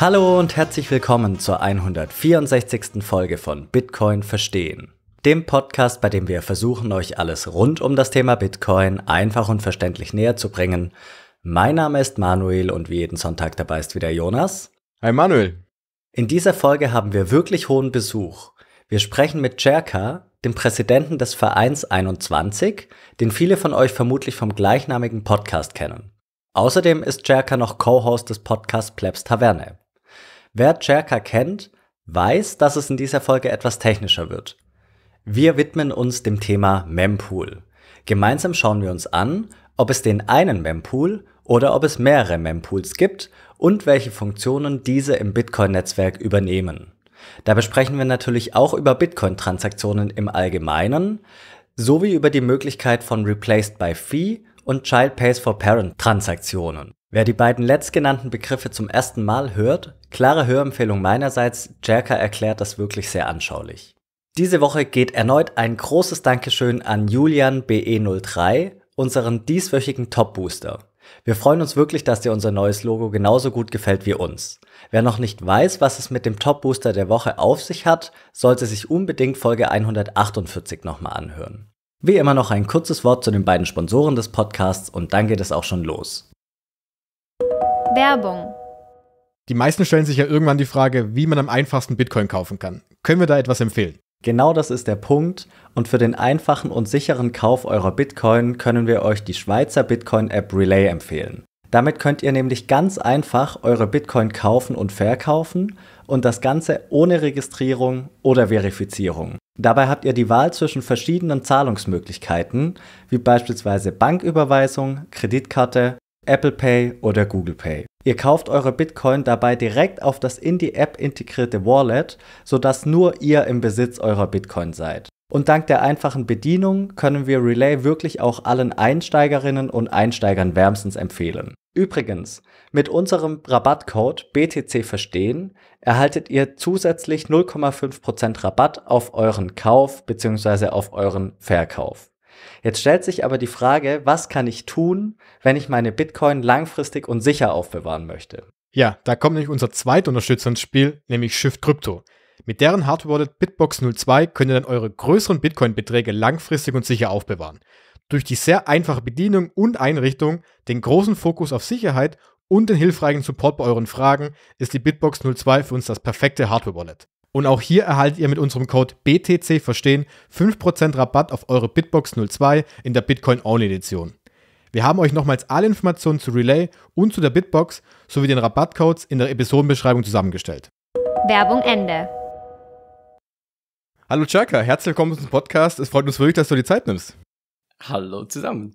Hallo und herzlich willkommen zur 164. Folge von Bitcoin Verstehen, dem Podcast, bei dem wir versuchen, euch alles rund um das Thema Bitcoin einfach und verständlich näher zu bringen. Mein Name ist Manuel und wie jeden Sonntag dabei ist wieder Jonas. Hi Manuel. In dieser Folge haben wir wirklich hohen Besuch. Wir sprechen mit Cherka, dem Präsidenten des Vereins 21, den viele von euch vermutlich vom gleichnamigen Podcast kennen. Außerdem ist Cherka noch Co-Host des Podcasts Plebs Taverne. Wer Jerker kennt, weiß, dass es in dieser Folge etwas technischer wird. Wir widmen uns dem Thema Mempool. Gemeinsam schauen wir uns an, ob es den einen Mempool oder ob es mehrere Mempools gibt und welche Funktionen diese im Bitcoin-Netzwerk übernehmen. Dabei sprechen wir natürlich auch über Bitcoin-Transaktionen im Allgemeinen sowie über die Möglichkeit von Replaced by Fee und Child Pays for Parent Transaktionen. Wer die beiden letztgenannten Begriffe zum ersten Mal hört, klare Hörempfehlung meinerseits, Jerker erklärt das wirklich sehr anschaulich. Diese Woche geht erneut ein großes Dankeschön an Julian BE03, unseren dieswöchigen Top Booster. Wir freuen uns wirklich, dass dir unser neues Logo genauso gut gefällt wie uns. Wer noch nicht weiß, was es mit dem Top Booster der Woche auf sich hat, sollte sich unbedingt Folge 148 nochmal anhören. Wie immer noch ein kurzes Wort zu den beiden Sponsoren des Podcasts und dann geht es auch schon los. Werbung. Die meisten stellen sich ja irgendwann die Frage, wie man am einfachsten Bitcoin kaufen kann. Können wir da etwas empfehlen? Genau das ist der Punkt und für den einfachen und sicheren Kauf eurer Bitcoin können wir euch die Schweizer Bitcoin-App Relay empfehlen. Damit könnt ihr nämlich ganz einfach eure Bitcoin kaufen und verkaufen und das Ganze ohne Registrierung oder Verifizierung. Dabei habt ihr die Wahl zwischen verschiedenen Zahlungsmöglichkeiten, wie beispielsweise Banküberweisung, Kreditkarte Apple Pay oder Google Pay. Ihr kauft eure Bitcoin dabei direkt auf das in die App integrierte Wallet, sodass nur ihr im Besitz eurer Bitcoin seid. Und dank der einfachen Bedienung können wir Relay wirklich auch allen Einsteigerinnen und Einsteigern wärmstens empfehlen. Übrigens, mit unserem Rabattcode BTC Verstehen erhaltet ihr zusätzlich 0,5% Rabatt auf euren Kauf bzw. auf euren Verkauf. Jetzt stellt sich aber die Frage, was kann ich tun, wenn ich meine Bitcoin langfristig und sicher aufbewahren möchte? Ja, da kommt nämlich unser zweiter Unterstützer ins Spiel, nämlich Shift Crypto. Mit deren Hardware-Wallet Bitbox 02 könnt ihr dann eure größeren Bitcoin-Beträge langfristig und sicher aufbewahren. Durch die sehr einfache Bedienung und Einrichtung, den großen Fokus auf Sicherheit und den hilfreichen Support bei euren Fragen ist die Bitbox 02 für uns das perfekte Hardware-Wallet. Und auch hier erhaltet ihr mit unserem Code BTC Verstehen 5% Rabatt auf eure Bitbox 02 in der Bitcoin Only Edition. Wir haben euch nochmals alle Informationen zu Relay und zu der Bitbox sowie den Rabattcodes in der Episodenbeschreibung zusammengestellt. Werbung Ende. Hallo Chaka, herzlich willkommen zum Podcast. Es freut uns wirklich, dass du die Zeit nimmst. Hallo zusammen.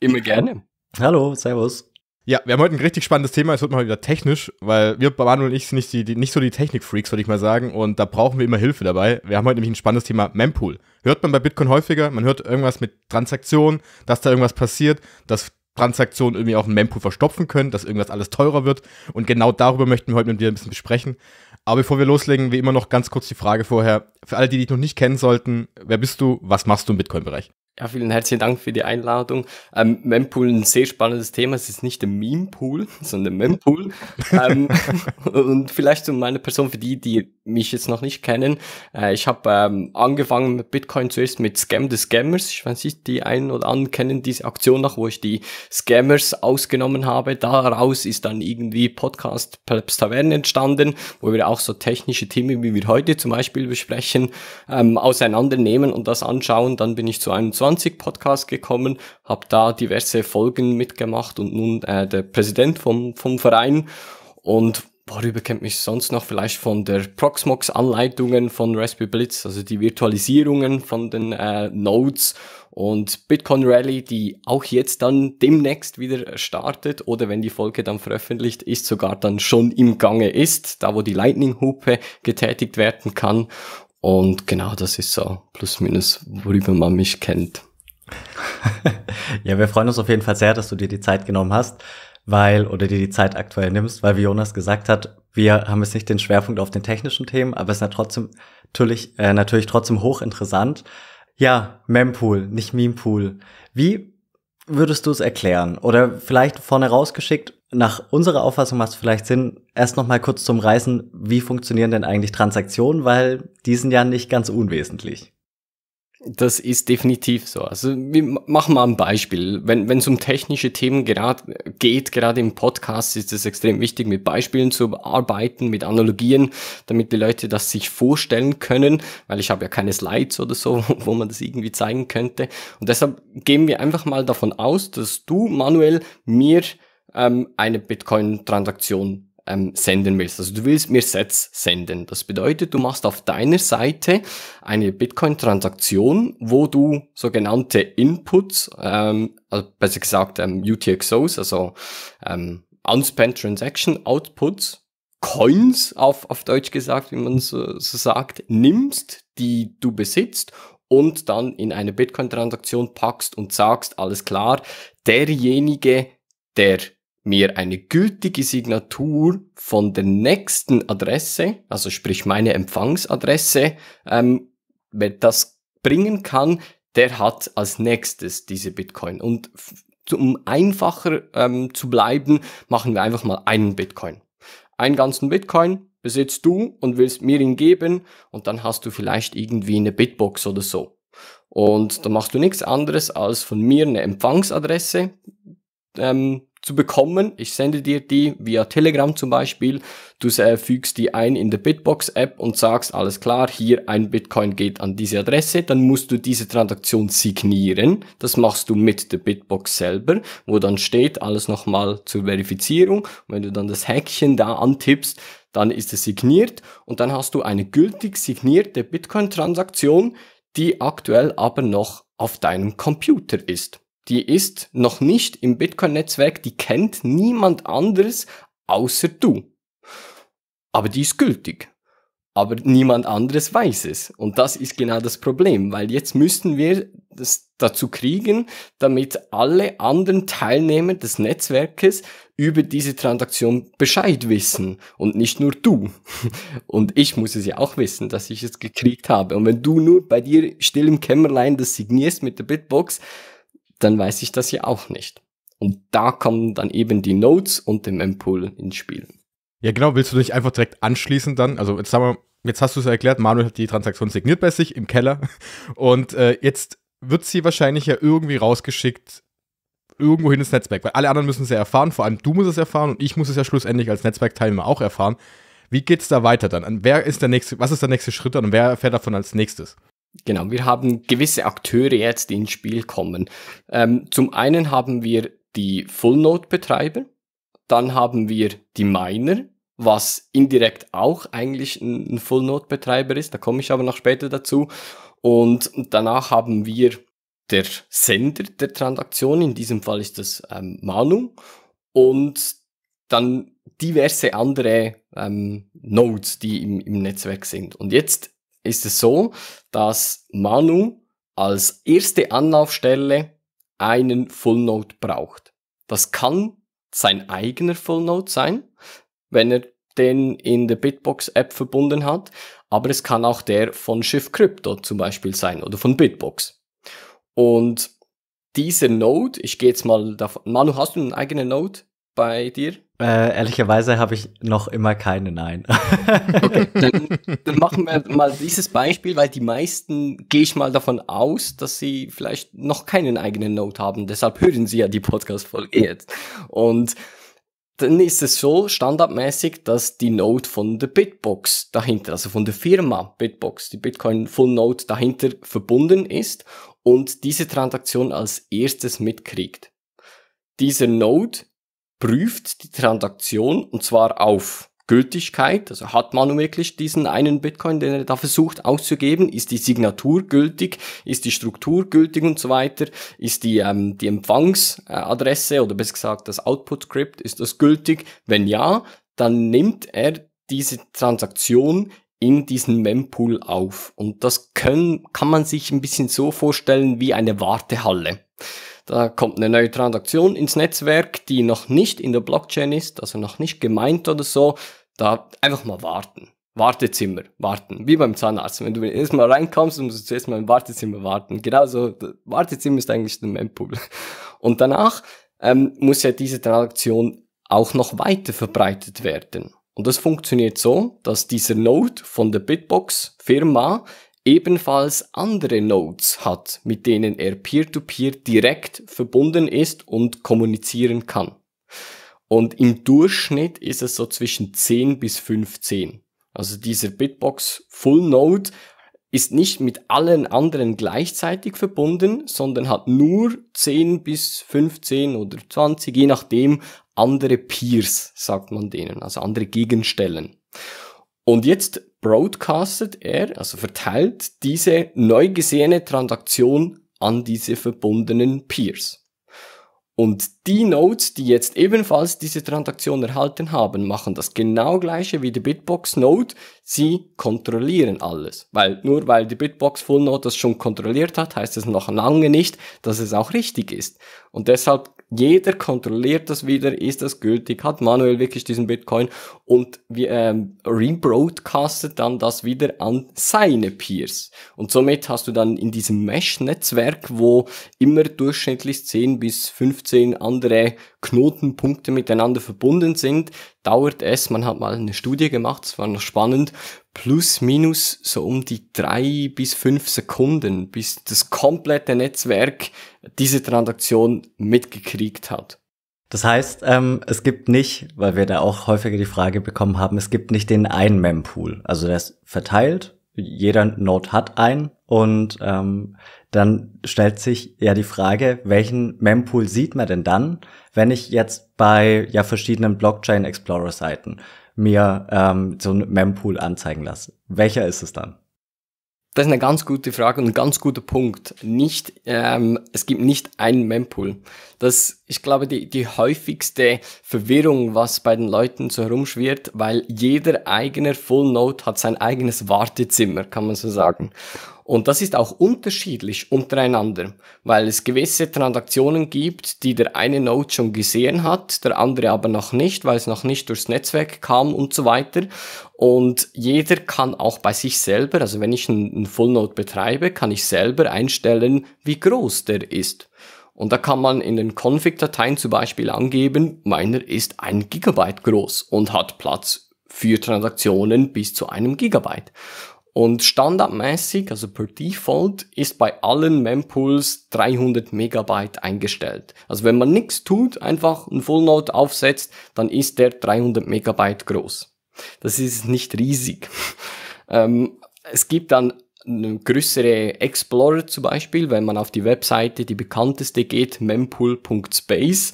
Immer gerne. Hallo, Servus. Ja, wir haben heute ein richtig spannendes Thema. Es wird mal wieder technisch, weil wir, Manuel und ich, sind nicht, die, die nicht so die Technik-Freaks, würde ich mal sagen. Und da brauchen wir immer Hilfe dabei. Wir haben heute nämlich ein spannendes Thema Mempool. Hört man bei Bitcoin häufiger, man hört irgendwas mit Transaktionen, dass da irgendwas passiert, dass Transaktionen irgendwie auch einen Mempool verstopfen können, dass irgendwas alles teurer wird. Und genau darüber möchten wir heute mit dir ein bisschen besprechen. Aber bevor wir loslegen, wie immer noch ganz kurz die Frage vorher. Für alle, die dich noch nicht kennen sollten, wer bist du, was machst du im Bitcoin-Bereich? Ja, vielen herzlichen Dank für die Einladung. Ähm, Mempool ein sehr spannendes Thema. Es ist nicht ein Meme-Pool, sondern ein Mempool. ähm, und vielleicht zu meiner Person, für die, die mich jetzt noch nicht kennen. Äh, ich habe ähm, angefangen mit Bitcoin zuerst mit Scam the Scammers. Ich weiß nicht, die einen oder anderen kennen diese Aktion noch, wo ich die Scammers ausgenommen habe. Daraus ist dann irgendwie Podcast Plebs Taverne entstanden, wo wir auch so technische Themen, wie wir heute zum Beispiel besprechen, ähm, auseinandernehmen und das anschauen. Dann bin ich zu einem 21 20 Podcast gekommen, habe da diverse Folgen mitgemacht und nun äh, der Präsident vom, vom Verein. Und worüber kennt mich sonst noch? Vielleicht von der Proxmox-Anleitungen von Raspberry Blitz, also die Virtualisierungen von den äh, Nodes und Bitcoin Rally, die auch jetzt dann demnächst wieder startet oder wenn die Folge dann veröffentlicht ist, sogar dann schon im Gange ist, da wo die Lightning Hupe getätigt werden kann und genau das ist so, plus minus, worüber man mich kennt. ja, wir freuen uns auf jeden Fall sehr, dass du dir die Zeit genommen hast, weil, oder dir die Zeit aktuell nimmst, weil wie Jonas gesagt hat, wir haben jetzt nicht den Schwerpunkt auf den technischen Themen, aber es ist ja trotzdem natürlich, äh, natürlich trotzdem hochinteressant. Ja, Mempool, nicht Memepool. Wie würdest du es erklären? Oder vielleicht vorne rausgeschickt, nach unserer Auffassung macht es vielleicht Sinn, erst noch mal kurz zum Reißen, wie funktionieren denn eigentlich Transaktionen, weil die sind ja nicht ganz unwesentlich. Das ist definitiv so. Also wir machen mal ein Beispiel. Wenn wenn es um technische Themen grad, geht, gerade im Podcast, ist es extrem wichtig, mit Beispielen zu arbeiten, mit Analogien, damit die Leute das sich vorstellen können, weil ich habe ja keine Slides oder so, wo man das irgendwie zeigen könnte. Und deshalb gehen wir einfach mal davon aus, dass du, Manuel, mir ähm, eine Bitcoin-Transaktion ähm, senden willst. Also du willst mir Sets senden. Das bedeutet, du machst auf deiner Seite eine Bitcoin-Transaktion, wo du sogenannte Inputs, ähm, also besser gesagt ähm, UTXOs, also ähm, Unspent Transaction Outputs, Coins auf, auf Deutsch gesagt, wie man so, so sagt, nimmst, die du besitzt und dann in eine Bitcoin-Transaktion packst und sagst, alles klar, derjenige, der mir eine gültige Signatur von der nächsten Adresse, also sprich meine Empfangsadresse, ähm, wer das bringen kann, der hat als nächstes diese Bitcoin. Und um einfacher ähm, zu bleiben, machen wir einfach mal einen Bitcoin. Einen ganzen Bitcoin besitzt du und willst mir ihn geben und dann hast du vielleicht irgendwie eine Bitbox oder so. Und dann machst du nichts anderes als von mir eine Empfangsadresse ähm, zu bekommen. Ich sende dir die via Telegram zum Beispiel. Du äh, fügst die ein in der Bitbox-App und sagst, alles klar, hier ein Bitcoin geht an diese Adresse. Dann musst du diese Transaktion signieren. Das machst du mit der Bitbox selber, wo dann steht, alles nochmal zur Verifizierung. Und wenn du dann das Häkchen da antippst, dann ist es signiert und dann hast du eine gültig signierte Bitcoin-Transaktion, die aktuell aber noch auf deinem Computer ist. Die ist noch nicht im Bitcoin-Netzwerk, die kennt niemand anderes außer du. Aber die ist gültig. Aber niemand anderes weiß es. Und das ist genau das Problem, weil jetzt müssen wir das dazu kriegen, damit alle anderen Teilnehmer des Netzwerkes über diese Transaktion Bescheid wissen und nicht nur du. Und ich muss es ja auch wissen, dass ich es gekriegt habe. Und wenn du nur bei dir still im Kämmerlein das signierst mit der Bitbox, dann weiß ich das ja auch nicht. Und da kommen dann eben die Nodes und den Mempool ins Spiel. Ja, genau, willst du nicht einfach direkt anschließen dann? Also jetzt haben wir, jetzt hast du es ja erklärt, Manuel hat die Transaktion signiert bei sich im Keller und äh, jetzt wird sie wahrscheinlich ja irgendwie rausgeschickt irgendwo hin ins Netzwerk, weil alle anderen müssen es ja erfahren, vor allem du musst es erfahren und ich muss es ja schlussendlich als Netzwerkteilnehmer auch erfahren. Wie geht es da weiter dann? wer ist der nächste, was ist der nächste Schritt dann und wer erfährt davon als nächstes? Genau, wir haben gewisse Akteure jetzt, die ins Spiel kommen. Ähm, zum einen haben wir die full betreiber dann haben wir die Miner, was indirekt auch eigentlich ein, ein full betreiber ist, da komme ich aber noch später dazu. Und danach haben wir der Sender der Transaktion, in diesem Fall ist das ähm, Manu, und dann diverse andere ähm, Nodes, die im, im Netzwerk sind. Und jetzt ist es so, dass Manu als erste Anlaufstelle einen Fullnote braucht. Das kann sein eigener Fullnote sein, wenn er den in der Bitbox App verbunden hat, aber es kann auch der von Schiff Crypto zum Beispiel sein oder von Bitbox. Und dieser Node, ich gehe jetzt mal davon, Manu, hast du einen eigenen Node bei dir? Äh, ehrlicherweise habe ich noch immer keine Nein. okay, dann, dann, machen wir mal dieses Beispiel, weil die meisten gehe ich mal davon aus, dass sie vielleicht noch keinen eigenen Note haben. Deshalb hören sie ja die Podcast-Folge jetzt. Und dann ist es so standardmäßig, dass die Note von der Bitbox dahinter, also von der Firma Bitbox, die Bitcoin Full Note dahinter verbunden ist und diese Transaktion als erstes mitkriegt. Dieser Node prüft die Transaktion und zwar auf Gültigkeit, also hat man wirklich diesen einen Bitcoin, den er da versucht auszugeben, ist die Signatur gültig, ist die Struktur gültig und so weiter, ist die, ähm, die Empfangsadresse oder besser gesagt das Output-Script, ist das gültig? Wenn ja, dann nimmt er diese Transaktion in diesen Mempool auf. Und das können, kann man sich ein bisschen so vorstellen wie eine Wartehalle. Da kommt eine neue Transaktion ins Netzwerk, die noch nicht in der Blockchain ist, also noch nicht gemeint oder so. Da einfach mal warten. Wartezimmer warten, wie beim Zahnarzt. Wenn du erstmal reinkommst, musst du zuerst mal im Wartezimmer warten. Genauso, Wartezimmer ist eigentlich ein Mempool. Und danach ähm, muss ja diese Transaktion auch noch weiter verbreitet werden. Und das funktioniert so, dass dieser Node von der Bitbox Firma ebenfalls andere Nodes hat, mit denen er peer-to-peer -peer direkt verbunden ist und kommunizieren kann. Und im Durchschnitt ist es so zwischen 10 bis 15. Also dieser Bitbox Full Node ist nicht mit allen anderen gleichzeitig verbunden, sondern hat nur 10 bis 15 oder 20, je nachdem, andere Peers, sagt man denen, also andere Gegenstellen. Und jetzt broadcastet er, also verteilt diese neu gesehene Transaktion an diese verbundenen Peers. Und die Nodes, die jetzt ebenfalls diese Transaktion erhalten haben, machen das genau gleiche wie die Bitbox-Node. Sie kontrollieren alles. Weil nur weil die Bitbox Full Node das schon kontrolliert hat, heißt es noch lange nicht, dass es auch richtig ist. Und deshalb jeder kontrolliert das wieder, ist das gültig, hat Manuel wirklich diesen Bitcoin und wir ähm, rebroadcastet dann das wieder an seine Peers. Und somit hast du dann in diesem Mesh-Netzwerk, wo immer durchschnittlich 10 bis 15 andere Knotenpunkte miteinander verbunden sind, dauert es, man hat mal eine Studie gemacht, es war noch spannend, plus minus so um die drei bis fünf Sekunden, bis das komplette Netzwerk diese Transaktion mitgekriegt hat. Das heißt, ähm, es gibt nicht, weil wir da auch häufiger die Frage bekommen haben, es gibt nicht den einen Mempool. Also der ist verteilt, jeder Node hat einen und ähm, dann stellt sich ja die Frage, welchen Mempool sieht man denn dann, wenn ich jetzt bei ja verschiedenen Blockchain Explorer Seiten mir ähm, so einen Mempool anzeigen lasse? Welcher ist es dann? Das ist eine ganz gute Frage und ein ganz guter Punkt. Nicht, ähm, es gibt nicht einen Mempool. Das, ich glaube, die, die häufigste Verwirrung, was bei den Leuten so herumschwirrt, weil jeder eigener Full Node hat sein eigenes Wartezimmer, kann man so sagen. Und das ist auch unterschiedlich untereinander, weil es gewisse Transaktionen gibt, die der eine Node schon gesehen hat, der andere aber noch nicht, weil es noch nicht durchs Netzwerk kam und so weiter. Und jeder kann auch bei sich selber, also wenn ich einen Full Node betreibe, kann ich selber einstellen, wie groß der ist. Und da kann man in den Config-Dateien zum Beispiel angeben, meiner ist ein Gigabyte groß und hat Platz für Transaktionen bis zu einem Gigabyte. Und standardmäßig, also per Default, ist bei allen Mempools 300 Megabyte eingestellt. Also wenn man nichts tut, einfach ein Fullnote aufsetzt, dann ist der 300 Megabyte groß. Das ist nicht riesig. ähm, es gibt dann eine größere Explorer zum Beispiel, wenn man auf die Webseite, die bekannteste geht, mempool.space,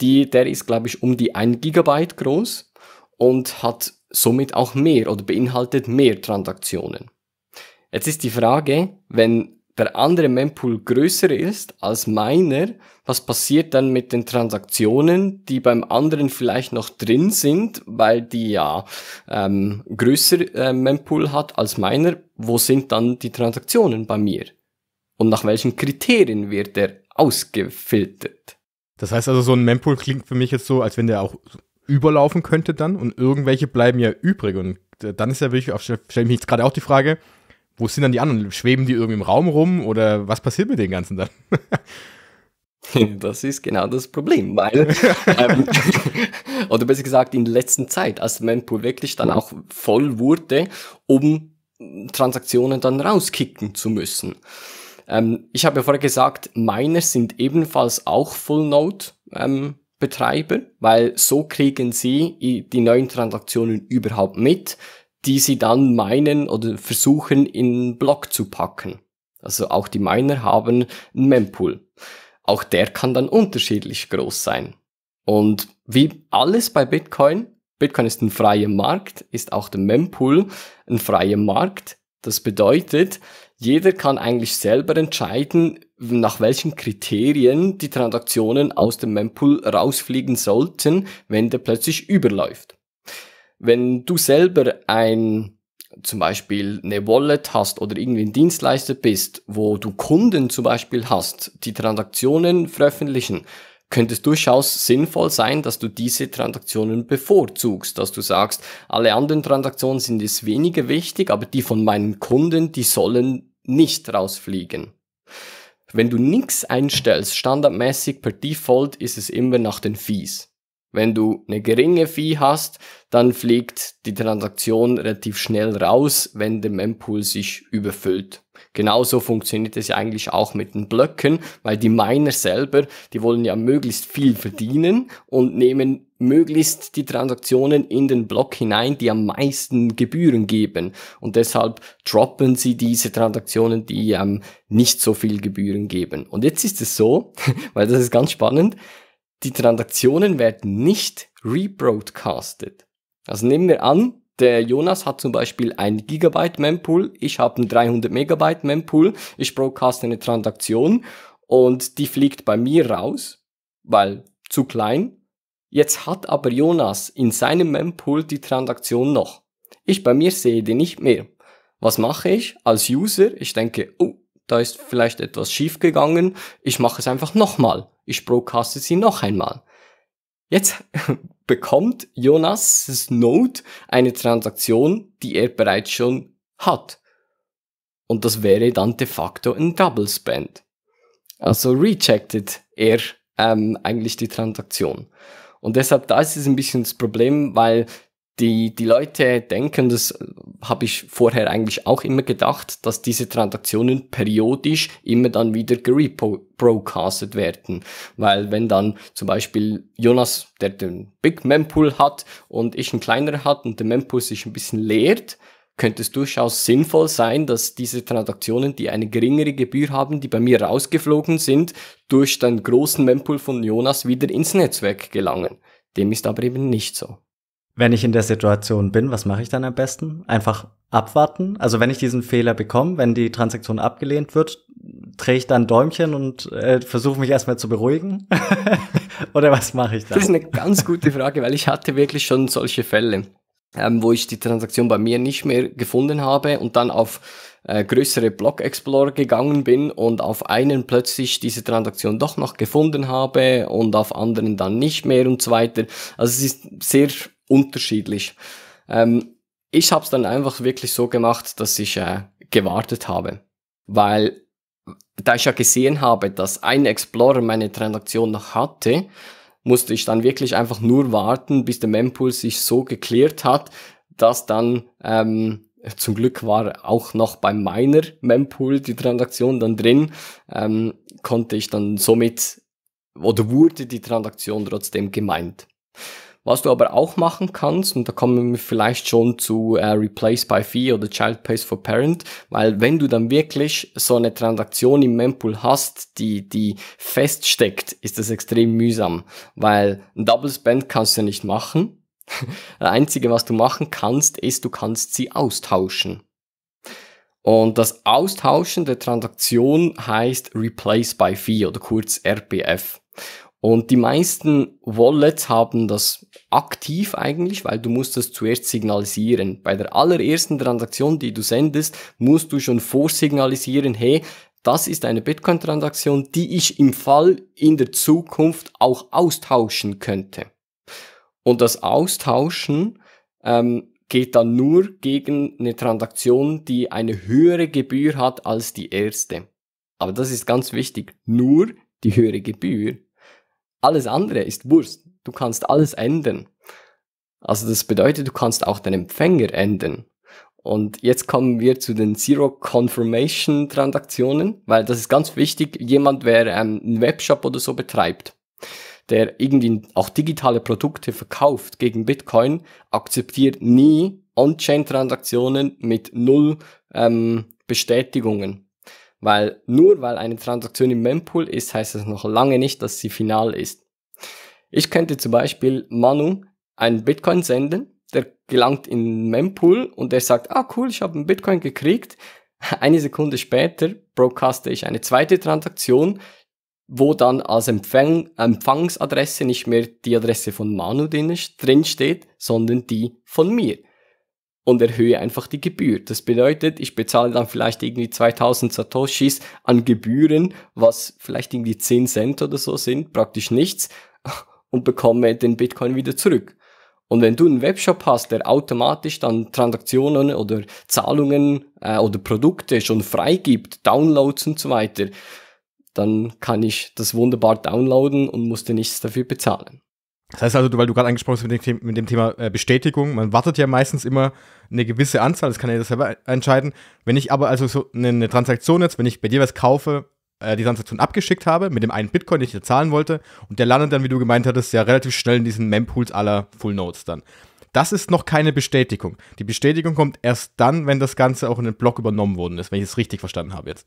die, der ist glaube ich um die 1 Gigabyte groß und hat somit auch mehr oder beinhaltet mehr Transaktionen. Jetzt ist die Frage, wenn der andere Mempool größer ist als meiner, was passiert dann mit den Transaktionen, die beim anderen vielleicht noch drin sind, weil die ja ähm, größer äh, Mempool hat als meiner, wo sind dann die Transaktionen bei mir? Und nach welchen Kriterien wird der ausgefiltert? Das heißt also, so ein Mempool klingt für mich jetzt so, als wenn der auch überlaufen könnte dann und irgendwelche bleiben ja übrig. Und äh, dann ist ja wirklich, stelle ich mich jetzt gerade auch die Frage, wo sind dann die anderen? Schweben die irgendwie im Raum rum oder was passiert mit den ganzen dann? Das ist genau das Problem, weil, ähm, oder besser gesagt, in der letzten Zeit, als Mempool wirklich dann auch voll wurde, um Transaktionen dann rauskicken zu müssen. Ähm, ich habe ja vorher gesagt, Miner sind ebenfalls auch Full Node ähm, Betreiber, weil so kriegen sie die neuen Transaktionen überhaupt mit, die sie dann meinen oder versuchen in Block zu packen. Also auch die Miner haben einen Mempool. Auch der kann dann unterschiedlich groß sein. Und wie alles bei Bitcoin, Bitcoin ist ein freier Markt, ist auch der Mempool ein freier Markt. Das bedeutet, jeder kann eigentlich selber entscheiden, nach welchen Kriterien die Transaktionen aus dem Mempool rausfliegen sollten, wenn der plötzlich überläuft. Wenn du selber ein, zum Beispiel eine Wallet hast oder irgendwie ein Dienstleister bist, wo du Kunden zum Beispiel hast, die Transaktionen veröffentlichen, könnte es durchaus sinnvoll sein, dass du diese Transaktionen bevorzugst, dass du sagst, alle anderen Transaktionen sind es weniger wichtig, aber die von meinen Kunden, die sollen nicht rausfliegen. Wenn du nichts einstellst, standardmäßig per Default ist es immer nach den Fees. Wenn du eine geringe Fee hast, dann fliegt die Transaktion relativ schnell raus, wenn der Mempool sich überfüllt. Genauso funktioniert es ja eigentlich auch mit den Blöcken, weil die Miner selber, die wollen ja möglichst viel verdienen und nehmen möglichst die Transaktionen in den Block hinein, die am meisten Gebühren geben. Und deshalb droppen sie diese Transaktionen, die ähm, nicht so viel Gebühren geben. Und jetzt ist es so, weil das ist ganz spannend, die Transaktionen werden nicht rebroadcastet. Also nehmen wir an, der Jonas hat zum Beispiel ein Gigabyte Mempool, ich habe einen 300 Megabyte Mempool, ich broadcast eine Transaktion und die fliegt bei mir raus, weil zu klein. Jetzt hat aber Jonas in seinem Mempool die Transaktion noch. Ich bei mir sehe die nicht mehr. Was mache ich als User? Ich denke, oh, da ist vielleicht etwas schief gegangen. Ich mache es einfach nochmal. Ich broadcaste sie noch einmal. Jetzt bekommt Jonas' Node eine Transaktion, die er bereits schon hat. Und das wäre dann de facto ein Double Spend. Also rejected er ähm, eigentlich die Transaktion. Und deshalb, da ist es ein bisschen das Problem, weil die, die Leute denken, das habe ich vorher eigentlich auch immer gedacht, dass diese Transaktionen periodisch immer dann wieder gerepro werden. Weil wenn dann zum Beispiel Jonas, der den Big Mempool hat und ich einen kleineren hat und der Mempool sich ein bisschen leert, könnte es durchaus sinnvoll sein, dass diese Transaktionen, die eine geringere Gebühr haben, die bei mir rausgeflogen sind, durch den großen Mempool von Jonas wieder ins Netzwerk gelangen. Dem ist aber eben nicht so wenn ich in der Situation bin, was mache ich dann am besten? Einfach abwarten. Also wenn ich diesen Fehler bekomme, wenn die Transaktion abgelehnt wird, drehe ich dann Däumchen und äh, versuche mich erstmal zu beruhigen? Oder was mache ich dann? Das ist eine ganz gute Frage, weil ich hatte wirklich schon solche Fälle, ähm, wo ich die Transaktion bei mir nicht mehr gefunden habe und dann auf äh, größere Block Explorer gegangen bin und auf einen plötzlich diese Transaktion doch noch gefunden habe und auf anderen dann nicht mehr und so weiter. Also es ist sehr unterschiedlich. Ähm, ich habe es dann einfach wirklich so gemacht, dass ich äh, gewartet habe, weil da ich ja gesehen habe, dass ein Explorer meine Transaktion noch hatte, musste ich dann wirklich einfach nur warten, bis der Mempool sich so geklärt hat, dass dann ähm, zum Glück war auch noch bei meiner Mempool die Transaktion dann drin, ähm, konnte ich dann somit oder wurde die Transaktion trotzdem gemeint. Was du aber auch machen kannst, und da kommen wir vielleicht schon zu äh, Replace by Fee oder Child Pays for Parent, weil wenn du dann wirklich so eine Transaktion im Mempool hast, die, die feststeckt, ist das extrem mühsam, weil ein Double Spend kannst du nicht machen. das Einzige, was du machen kannst, ist, du kannst sie austauschen. Und das Austauschen der Transaktion heißt Replace by Fee oder kurz RPF. Und die meisten Wallets haben das aktiv eigentlich, weil du musst das zuerst signalisieren. Bei der allerersten Transaktion, die du sendest, musst du schon vorsignalisieren, hey, das ist eine Bitcoin-Transaktion, die ich im Fall in der Zukunft auch austauschen könnte. Und das Austauschen ähm, geht dann nur gegen eine Transaktion, die eine höhere Gebühr hat als die erste. Aber das ist ganz wichtig, nur die höhere Gebühr. Alles andere ist Wurst. Du kannst alles ändern. Also das bedeutet, du kannst auch den Empfänger ändern. Und jetzt kommen wir zu den Zero Confirmation Transaktionen, weil das ist ganz wichtig. Jemand, wer ähm, einen Webshop oder so betreibt, der irgendwie auch digitale Produkte verkauft gegen Bitcoin, akzeptiert nie On-Chain-Transaktionen mit null ähm, Bestätigungen. Weil nur weil eine Transaktion im Mempool ist, heißt es noch lange nicht, dass sie final ist. Ich könnte zum Beispiel Manu einen Bitcoin senden, der gelangt in Mempool und der sagt, ah cool, ich habe einen Bitcoin gekriegt. Eine Sekunde später broadcaste ich eine zweite Transaktion, wo dann als Empfang Empfangsadresse nicht mehr die Adresse von Manu drin steht, sondern die von mir und erhöhe einfach die Gebühr. Das bedeutet, ich bezahle dann vielleicht irgendwie 2000 Satoshis an Gebühren, was vielleicht irgendwie 10 Cent oder so sind, praktisch nichts, und bekomme den Bitcoin wieder zurück. Und wenn du einen Webshop hast, der automatisch dann Transaktionen oder Zahlungen äh, oder Produkte schon freigibt, Downloads und so weiter, dann kann ich das wunderbar downloaden und musste nichts dafür bezahlen. Das heißt also, weil du gerade angesprochen hast mit dem, mit dem Thema äh, Bestätigung, man wartet ja meistens immer eine gewisse Anzahl, das kann jeder selber entscheiden. Wenn ich aber also so eine, eine Transaktion jetzt, wenn ich bei dir was kaufe, äh, die Transaktion abgeschickt habe mit dem einen Bitcoin, den ich dir zahlen wollte, und der landet dann, wie du gemeint hattest, ja relativ schnell in diesen Mempools aller Full Nodes dann. Das ist noch keine Bestätigung. Die Bestätigung kommt erst dann, wenn das Ganze auch in den Block übernommen worden ist, wenn ich es richtig verstanden habe jetzt.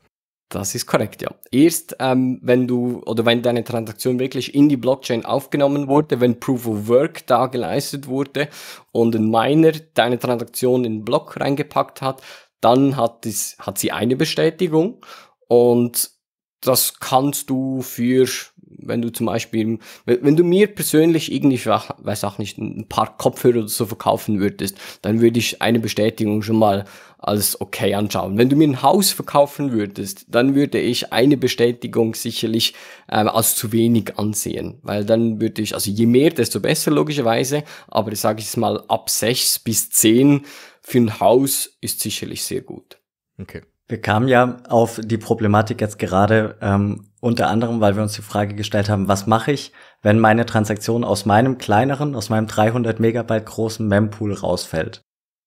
Das ist korrekt, ja. Erst ähm, wenn du oder wenn deine Transaktion wirklich in die Blockchain aufgenommen wurde, wenn Proof of Work da geleistet wurde und ein Miner deine Transaktion in den Block reingepackt hat, dann hat, es, hat sie eine Bestätigung und das kannst du für wenn du zum Beispiel, wenn du mir persönlich irgendwie, ich weiß auch nicht, ein paar Kopfhörer oder so verkaufen würdest, dann würde ich eine Bestätigung schon mal als okay anschauen. Wenn du mir ein Haus verkaufen würdest, dann würde ich eine Bestätigung sicherlich ähm, als zu wenig ansehen, weil dann würde ich, also je mehr, desto besser logischerweise, aber ich sage jetzt mal ab sechs bis zehn für ein Haus ist sicherlich sehr gut. Okay. Wir kamen ja auf die Problematik jetzt gerade ähm, unter anderem, weil wir uns die Frage gestellt haben, was mache ich, wenn meine Transaktion aus meinem kleineren, aus meinem 300 Megabyte großen Mempool rausfällt.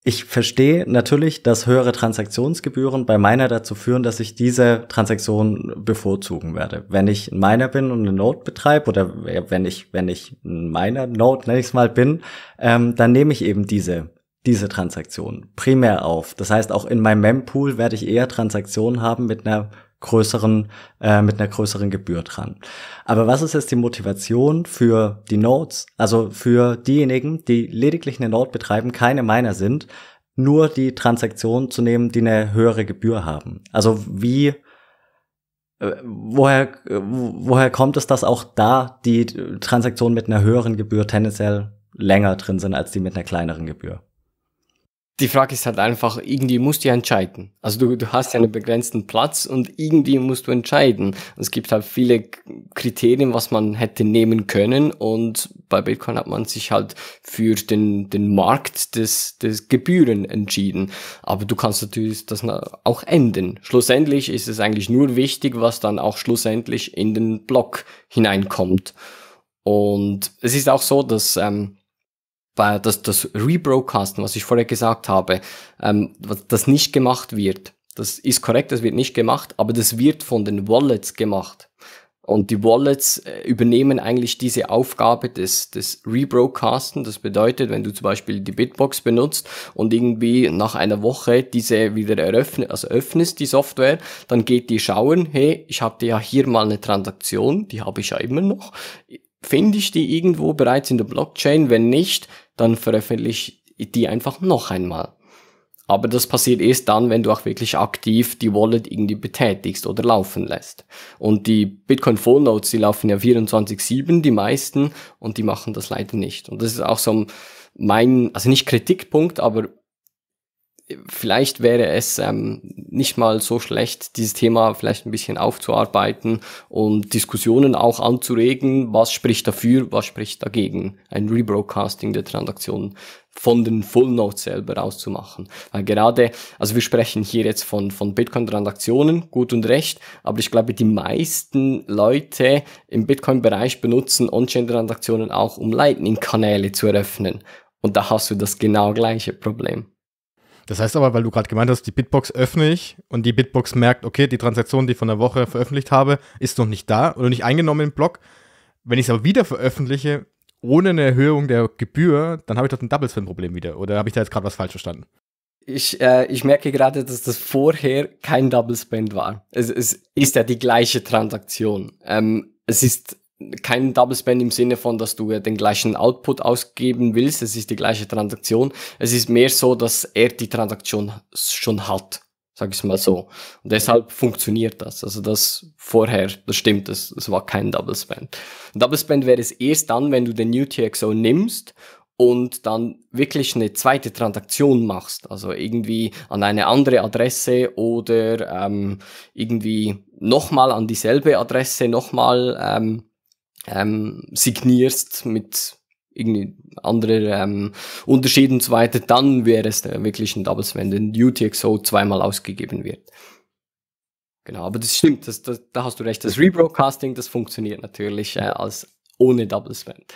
Ich verstehe natürlich, dass höhere Transaktionsgebühren bei meiner dazu führen, dass ich diese Transaktion bevorzugen werde. Wenn ich ein Miner bin und eine Node betreibe oder wenn ich, wenn ich ein Miner-Node, nenne ich es mal, bin, ähm, dann nehme ich eben diese, diese Transaktion primär auf. Das heißt, auch in meinem Mempool werde ich eher Transaktionen haben mit einer größeren, äh, mit einer größeren Gebühr dran. Aber was ist jetzt die Motivation für die Nodes? Also für diejenigen, die lediglich eine Node betreiben, keine Miner sind, nur die Transaktionen zu nehmen, die eine höhere Gebühr haben. Also wie äh, woher, äh, woher kommt es, dass auch da die Transaktionen mit einer höheren Gebühr tendenziell länger drin sind als die mit einer kleineren Gebühr? die Frage ist halt einfach, irgendwie musst du ja entscheiden. Also du, du hast ja einen begrenzten Platz und irgendwie musst du entscheiden. Es gibt halt viele Kriterien, was man hätte nehmen können und bei Bitcoin hat man sich halt für den, den Markt des, des Gebühren entschieden. Aber du kannst natürlich das auch ändern. Schlussendlich ist es eigentlich nur wichtig, was dann auch schlussendlich in den Block hineinkommt. Und es ist auch so, dass... Ähm, weil das, das Rebroadcasten, was ich vorher gesagt habe, ähm, das nicht gemacht wird. Das ist korrekt, das wird nicht gemacht, aber das wird von den Wallets gemacht. Und die Wallets äh, übernehmen eigentlich diese Aufgabe des, des Rebroadcasten. Das bedeutet, wenn du zum Beispiel die Bitbox benutzt und irgendwie nach einer Woche diese wieder eröffnet, also öffnest die Software, dann geht die schauen, hey, ich habe ja hier mal eine Transaktion, die habe ich ja immer noch Finde ich die irgendwo bereits in der Blockchain? Wenn nicht, dann veröffentliche ich die einfach noch einmal. Aber das passiert erst dann, wenn du auch wirklich aktiv die Wallet irgendwie betätigst oder laufen lässt. Und die Bitcoin Full Nodes, die laufen ja 24-7, die meisten, und die machen das leider nicht. Und das ist auch so mein, also nicht Kritikpunkt, aber vielleicht wäre es ähm, nicht mal so schlecht, dieses Thema vielleicht ein bisschen aufzuarbeiten und Diskussionen auch anzuregen, was spricht dafür, was spricht dagegen, ein Rebroadcasting der Transaktion von den Full Nodes selber auszumachen. Weil gerade, also wir sprechen hier jetzt von, von Bitcoin-Transaktionen, gut und recht, aber ich glaube, die meisten Leute im Bitcoin-Bereich benutzen On-Chain-Transaktionen auch, um Lightning-Kanäle zu eröffnen. Und da hast du das genau gleiche Problem. Das heißt aber, weil du gerade gemeint hast, die Bitbox öffne ich und die Bitbox merkt, okay, die Transaktion, die ich von der Woche veröffentlicht habe, ist noch nicht da oder nicht eingenommen im Block. Wenn ich es aber wieder veröffentliche, ohne eine Erhöhung der Gebühr, dann habe ich doch ein Double Spin-Problem wieder. Oder habe ich da jetzt gerade was falsch verstanden? Ich, äh, ich merke gerade, dass das vorher kein Double Spend war. Es, es ist ja die gleiche Transaktion. Ähm, es ist kein Double Spend im Sinne von, dass du äh, den gleichen Output ausgeben willst. Es ist die gleiche Transaktion. Es ist mehr so, dass er die Transaktion schon hat. Sag ich mal so. Und deshalb funktioniert das. Also das vorher, das stimmt, es war kein Double Spend. Double Spend wäre es erst dann, wenn du den UTXO nimmst und dann wirklich eine zweite Transaktion machst, also irgendwie an eine andere Adresse oder ähm, irgendwie nochmal an dieselbe Adresse nochmal ähm, ähm, signierst mit irgendwie andere ähm, Unterschieden und so weiter, dann wäre es äh, wirklich ein Doubles, wenn ein UTXO zweimal ausgegeben wird. Genau, aber das stimmt, das, das, da hast du recht. Das Rebroadcasting, das funktioniert natürlich äh, als ohne Double Spend.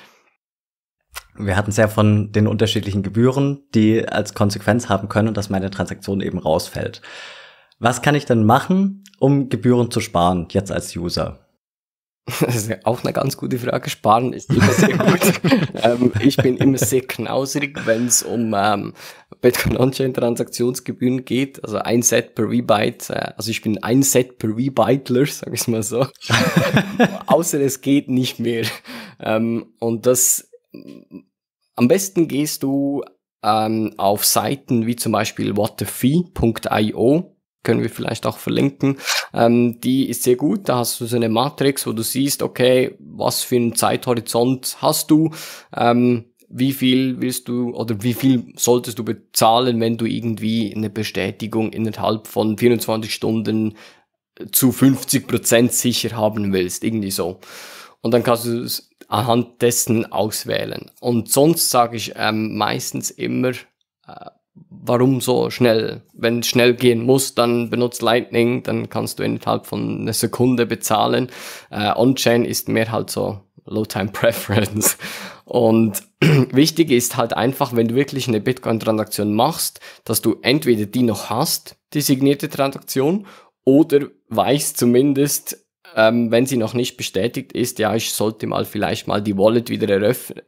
Wir hatten es ja von den unterschiedlichen Gebühren, die als Konsequenz haben können, dass meine Transaktion eben rausfällt. Was kann ich denn machen, um Gebühren zu sparen, jetzt als User? Das ist auch eine ganz gute Frage. Sparen ist immer sehr gut. ähm, ich bin immer sehr knausrig, wenn es um ähm, Bitcoin on chain Transaktionsgebühren geht. Also ein Set per Rebyte. Äh, also ich bin ein Set per Rebytler, sag ich mal so. Außer es geht nicht mehr. Ähm, und das am besten gehst du ähm, auf Seiten wie zum Beispiel whatthefee.io können wir vielleicht auch verlinken. Ähm, die ist sehr gut. Da hast du so eine Matrix, wo du siehst, okay, was für einen Zeithorizont hast du? Ähm, wie viel willst du oder wie viel solltest du bezahlen, wenn du irgendwie eine Bestätigung innerhalb von 24 Stunden zu 50% Prozent sicher haben willst, irgendwie so. Und dann kannst du es anhand dessen auswählen. Und sonst sage ich ähm, meistens immer, äh, warum so schnell? Wenn es schnell gehen muss, dann benutzt Lightning, dann kannst du innerhalb von einer Sekunde bezahlen. Äh, On-Chain ist mehr halt so Low-Time Preference. Und wichtig ist halt einfach, wenn du wirklich eine Bitcoin-Transaktion machst, dass du entweder die noch hast, die signierte Transaktion, oder weißt zumindest, ähm, wenn sie noch nicht bestätigt ist, ja, ich sollte mal vielleicht mal die Wallet wieder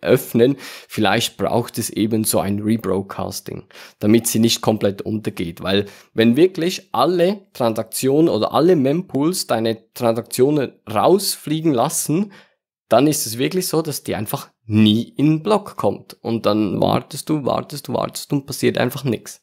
öffnen. Vielleicht braucht es eben so ein Rebroadcasting, damit sie nicht komplett untergeht. Weil wenn wirklich alle Transaktionen oder alle Mempools deine Transaktionen rausfliegen lassen, dann ist es wirklich so, dass die einfach nie in den Block kommt. Und dann mhm. wartest du, wartest du, wartest und passiert einfach nichts.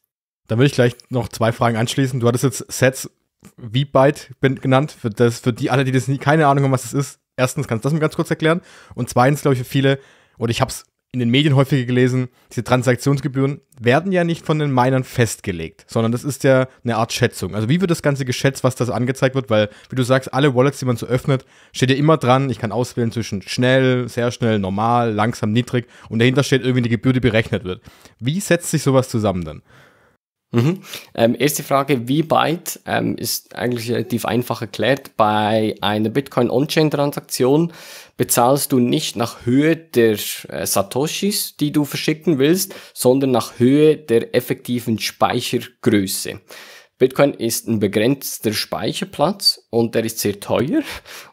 Dann würde ich gleich noch zwei Fragen anschließen. Du hattest jetzt Sets V-Byte genannt, für, das, für die alle, die das nie, keine Ahnung haben, was das ist. Erstens kannst du das mal ganz kurz erklären. Und zweitens, glaube ich, für viele, oder ich habe es in den Medien häufiger gelesen, diese Transaktionsgebühren werden ja nicht von den Minern festgelegt, sondern das ist ja eine Art Schätzung. Also wie wird das Ganze geschätzt, was das angezeigt wird? Weil, wie du sagst, alle Wallets, die man so öffnet, steht ja immer dran, ich kann auswählen zwischen schnell, sehr schnell, normal, langsam, niedrig und dahinter steht irgendwie die Gebühr, die berechnet wird. Wie setzt sich sowas zusammen dann? Mhm. Ähm, erste Frage, wie weit ähm, ist eigentlich relativ einfach erklärt. Bei einer Bitcoin-On-Chain-Transaktion bezahlst du nicht nach Höhe der äh, Satoshis, die du verschicken willst, sondern nach Höhe der effektiven Speichergröße. Bitcoin ist ein begrenzter Speicherplatz und der ist sehr teuer.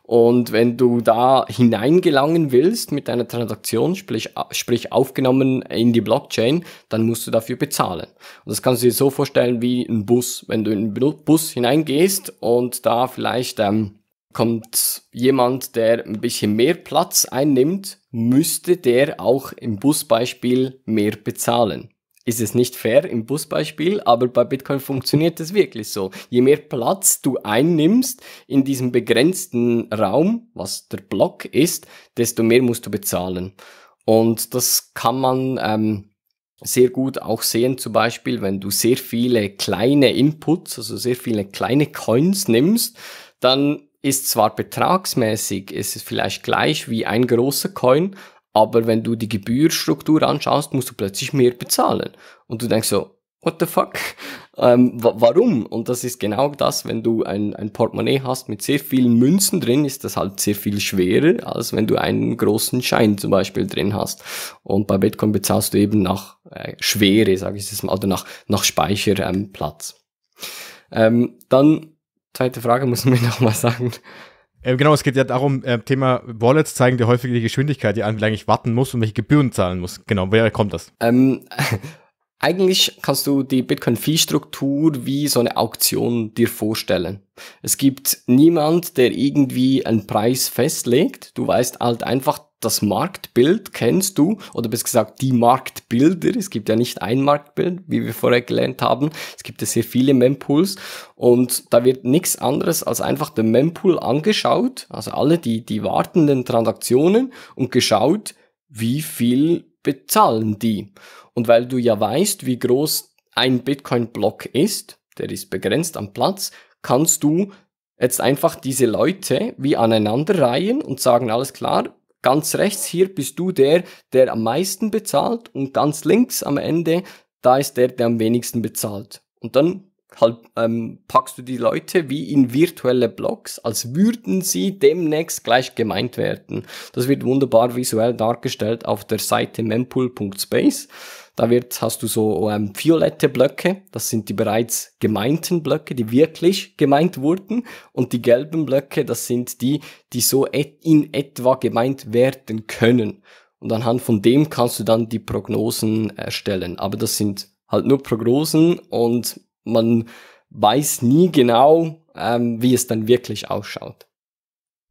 Und wenn du da hineingelangen willst mit einer Transaktion, sprich, sprich aufgenommen in die Blockchain, dann musst du dafür bezahlen. Und das kannst du dir so vorstellen wie ein Bus. Wenn du in einen Bus hineingehst und da vielleicht ähm, kommt jemand, der ein bisschen mehr Platz einnimmt, müsste der auch im Busbeispiel mehr bezahlen ist es nicht fair im Busbeispiel, aber bei Bitcoin funktioniert es wirklich so. Je mehr Platz du einnimmst in diesem begrenzten Raum, was der Block ist, desto mehr musst du bezahlen. Und das kann man ähm, sehr gut auch sehen, zum Beispiel, wenn du sehr viele kleine Inputs, also sehr viele kleine Coins nimmst, dann ist zwar betragsmäßig, ist es vielleicht gleich wie ein großer Coin, aber wenn du die Gebührstruktur anschaust, musst du plötzlich mehr bezahlen. Und du denkst so, what the fuck? Ähm, warum? Und das ist genau das, wenn du ein, ein Portemonnaie hast mit sehr vielen Münzen drin, ist das halt sehr viel schwerer, als wenn du einen großen Schein zum Beispiel drin hast. Und bei Bitcoin bezahlst du eben nach äh, Schwere, sage ich es mal, oder nach, nach Speicherplatz. Ähm, ähm, dann, zweite Frage, muss man mir nochmal sagen. Äh, genau, es geht ja darum, äh, Thema Wallets zeigen dir häufig die Geschwindigkeit, die Anbieter eigentlich warten muss und welche Gebühren zahlen muss. Genau, woher kommt das? Ähm, eigentlich kannst du die Bitcoin-Fee-Struktur wie so eine Auktion dir vorstellen. Es gibt niemand, der irgendwie einen Preis festlegt. Du weißt halt einfach, das Marktbild kennst du oder besser gesagt die Marktbilder. Es gibt ja nicht ein Marktbild, wie wir vorher gelernt haben. Es gibt ja sehr viele Mempools und da wird nichts anderes als einfach der Mempool angeschaut, also alle die, die wartenden Transaktionen und geschaut, wie viel bezahlen die. Und weil du ja weißt, wie groß ein Bitcoin-Block ist, der ist begrenzt am Platz, kannst du jetzt einfach diese Leute wie aneinander reihen und sagen, alles klar, Ganz rechts hier bist du der, der am meisten bezahlt und ganz links am Ende, da ist der, der am wenigsten bezahlt. Und dann halt, ähm, packst du die Leute wie in virtuelle Blogs, als würden sie demnächst gleich gemeint werden. Das wird wunderbar visuell dargestellt auf der Seite mempool.space. Da wird, hast du so ähm, violette Blöcke, das sind die bereits gemeinten Blöcke, die wirklich gemeint wurden. Und die gelben Blöcke, das sind die, die so et in etwa gemeint werden können. Und anhand von dem kannst du dann die Prognosen erstellen. Aber das sind halt nur Prognosen und man weiß nie genau, ähm, wie es dann wirklich ausschaut.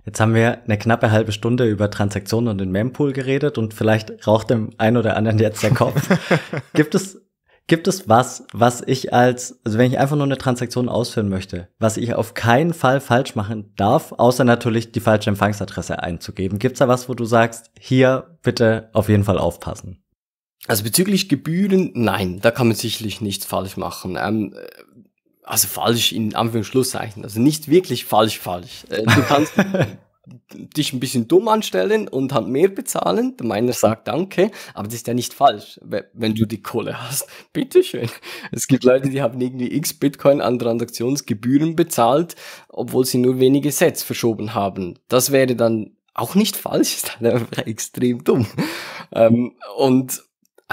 Jetzt haben wir eine knappe halbe Stunde über Transaktionen und den Mempool geredet und vielleicht raucht dem einen oder anderen jetzt der Kopf. gibt es, gibt es was, was ich als, also wenn ich einfach nur eine Transaktion ausführen möchte, was ich auf keinen Fall falsch machen darf, außer natürlich die falsche Empfangsadresse einzugeben? Gibt es da was, wo du sagst, hier bitte auf jeden Fall aufpassen? Also bezüglich Gebühren, nein, da kann man sicherlich nichts falsch machen. Ähm, also falsch in Anführungsschlusszeichen, also nicht wirklich falsch falsch. Äh, du kannst dich ein bisschen dumm anstellen und halt mehr bezahlen. Der Miner sagt danke, aber das ist ja nicht falsch, wenn du die Kohle hast. Bitteschön. Es gibt Leute, die haben irgendwie x Bitcoin an Transaktionsgebühren bezahlt, obwohl sie nur wenige Sets verschoben haben. Das wäre dann auch nicht falsch, ist dann einfach extrem dumm. Ähm, und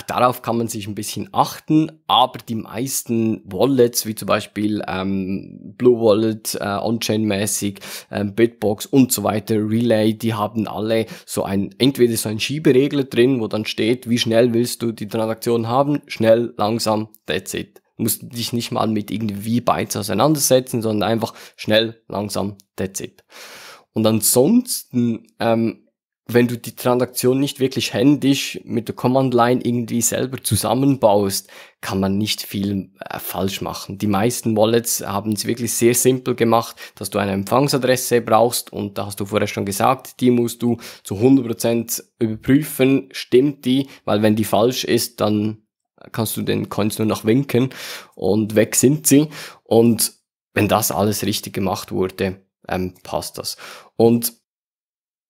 Darauf kann man sich ein bisschen achten, aber die meisten Wallets, wie zum Beispiel ähm, Blue Wallet, äh, On-Chain-mäßig, ähm, Bitbox und so weiter, Relay, die haben alle so ein, entweder so ein Schieberegler drin, wo dann steht, wie schnell willst du die Transaktion haben, schnell, langsam, that's it. musst dich nicht mal mit irgendwie Bytes auseinandersetzen, sondern einfach schnell, langsam, that's it. Und ansonsten ähm, wenn du die Transaktion nicht wirklich händisch mit der Command Line irgendwie selber zusammenbaust, kann man nicht viel äh, falsch machen. Die meisten Wallets haben es wirklich sehr simpel gemacht, dass du eine Empfangsadresse brauchst und da hast du vorher schon gesagt, die musst du zu 100% überprüfen, stimmt die, weil wenn die falsch ist, dann kannst du den Coins nur noch winken und weg sind sie und wenn das alles richtig gemacht wurde, ähm, passt das. Und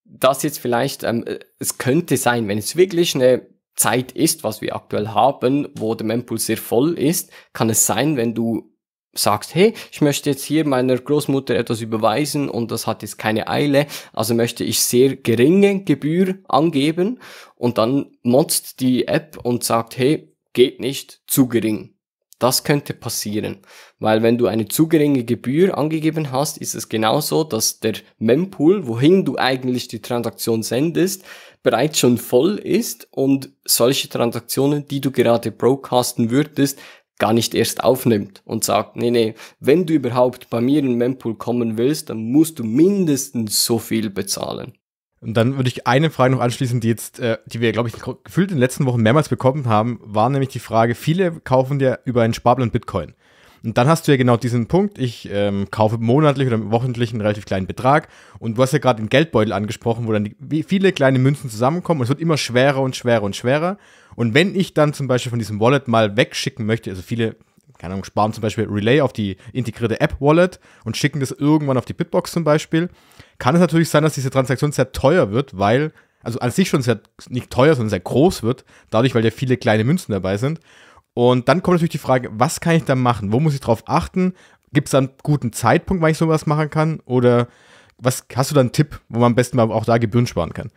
das jetzt vielleicht, ähm, äh, es könnte sein, wenn es wirklich eine Zeit ist, was wir aktuell haben, wo der Mempool sehr voll ist, kann es sein, wenn du sagst, hey, ich möchte jetzt hier meiner Großmutter etwas überweisen und das hat jetzt keine Eile, also möchte ich sehr geringe Gebühr angeben und dann motzt die App und sagt, hey, geht nicht, zu gering. Das könnte passieren, weil wenn du eine zu geringe Gebühr angegeben hast, ist es genauso, dass der Mempool, wohin du eigentlich die Transaktion sendest, bereits schon voll ist und solche Transaktionen, die du gerade broadcasten würdest, gar nicht erst aufnimmt und sagt, nee, nee, wenn du überhaupt bei mir in Mempool kommen willst, dann musst du mindestens so viel bezahlen. Und dann würde ich eine Frage noch anschließen, die jetzt, äh, die wir, glaube ich, gefühlt in den letzten Wochen mehrmals bekommen haben, war nämlich die Frage, viele kaufen dir über einen Sparplan Bitcoin. Und dann hast du ja genau diesen Punkt, ich ähm, kaufe monatlich oder wochentlich einen relativ kleinen Betrag und du hast ja gerade den Geldbeutel angesprochen, wo dann die, viele kleine Münzen zusammenkommen und es wird immer schwerer und schwerer und schwerer. Und wenn ich dann zum Beispiel von diesem Wallet mal wegschicken möchte, also viele, keine Ahnung, sparen zum Beispiel Relay auf die integrierte App-Wallet und schicken das irgendwann auf die Bitbox zum Beispiel, kann es natürlich sein, dass diese Transaktion sehr teuer wird, weil, also an sich schon sehr, nicht teuer, sondern sehr groß wird, dadurch, weil ja viele kleine Münzen dabei sind. Und dann kommt natürlich die Frage, was kann ich da machen? Wo muss ich drauf achten? Gibt es da einen guten Zeitpunkt, wann ich sowas machen kann? Oder was hast du da einen Tipp, wo man am besten mal auch da Gebühren sparen kann?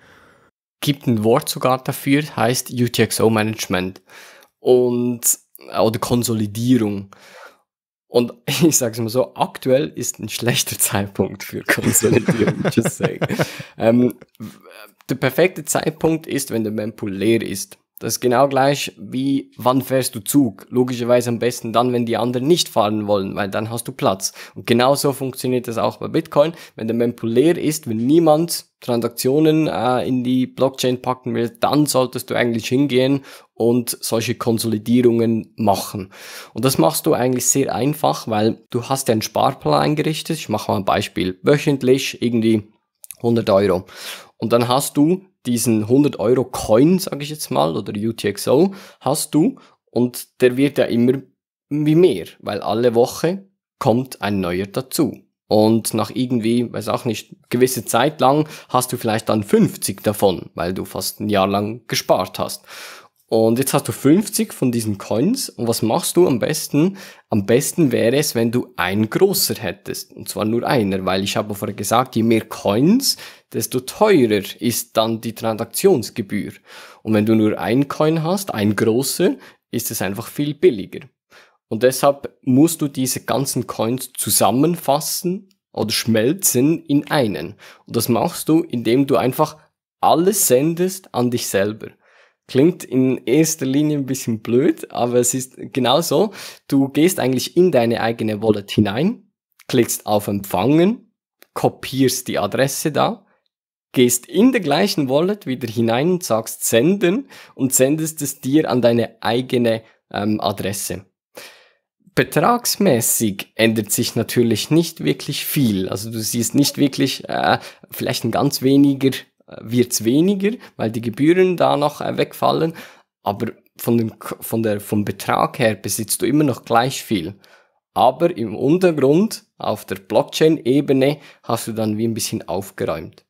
Gibt ein Wort sogar dafür, heißt UTXO Management und äh, oder Konsolidierung. Und ich sage es mal so, aktuell ist ein schlechter Zeitpunkt für Konsolidierung. Just saying. Ähm, der perfekte Zeitpunkt ist, wenn der Mempool leer ist. Das ist genau gleich wie, wann fährst du Zug? Logischerweise am besten dann, wenn die anderen nicht fahren wollen, weil dann hast du Platz. Und genauso funktioniert das auch bei Bitcoin. Wenn der Mempool leer ist, wenn niemand Transaktionen äh, in die Blockchain packen will, dann solltest du eigentlich hingehen und solche Konsolidierungen machen. Und das machst du eigentlich sehr einfach, weil du hast ja einen Sparplan eingerichtet. Ich mache mal ein Beispiel. Wöchentlich irgendwie 100 Euro. Und dann hast du diesen 100 Euro Coin, sage ich jetzt mal, oder UTXO hast du und der wird ja immer wie mehr, weil alle Woche kommt ein neuer dazu. Und nach irgendwie, weiß auch nicht, gewisse Zeit lang hast du vielleicht dann 50 davon, weil du fast ein Jahr lang gespart hast. Und jetzt hast du 50 von diesen Coins. Und was machst du am besten? Am besten wäre es, wenn du ein großer hättest. Und zwar nur einer, weil ich habe vorher gesagt, je mehr Coins, desto teurer ist dann die Transaktionsgebühr. Und wenn du nur ein Coin hast, ein großer, ist es einfach viel billiger. Und deshalb musst du diese ganzen Coins zusammenfassen oder schmelzen in einen. Und das machst du, indem du einfach alles sendest an dich selber. Klingt in erster Linie ein bisschen blöd, aber es ist genau so. Du gehst eigentlich in deine eigene Wallet hinein, klickst auf Empfangen, kopierst die Adresse da, gehst in der gleichen Wallet wieder hinein und sagst Senden und sendest es dir an deine eigene ähm, Adresse. Betragsmäßig ändert sich natürlich nicht wirklich viel. Also du siehst nicht wirklich äh, vielleicht ein ganz weniger wird es weniger, weil die Gebühren da noch äh, wegfallen, aber von dem, von der, vom Betrag her besitzt du immer noch gleich viel. Aber im Untergrund, auf der Blockchain-Ebene, hast du dann wie ein bisschen aufgeräumt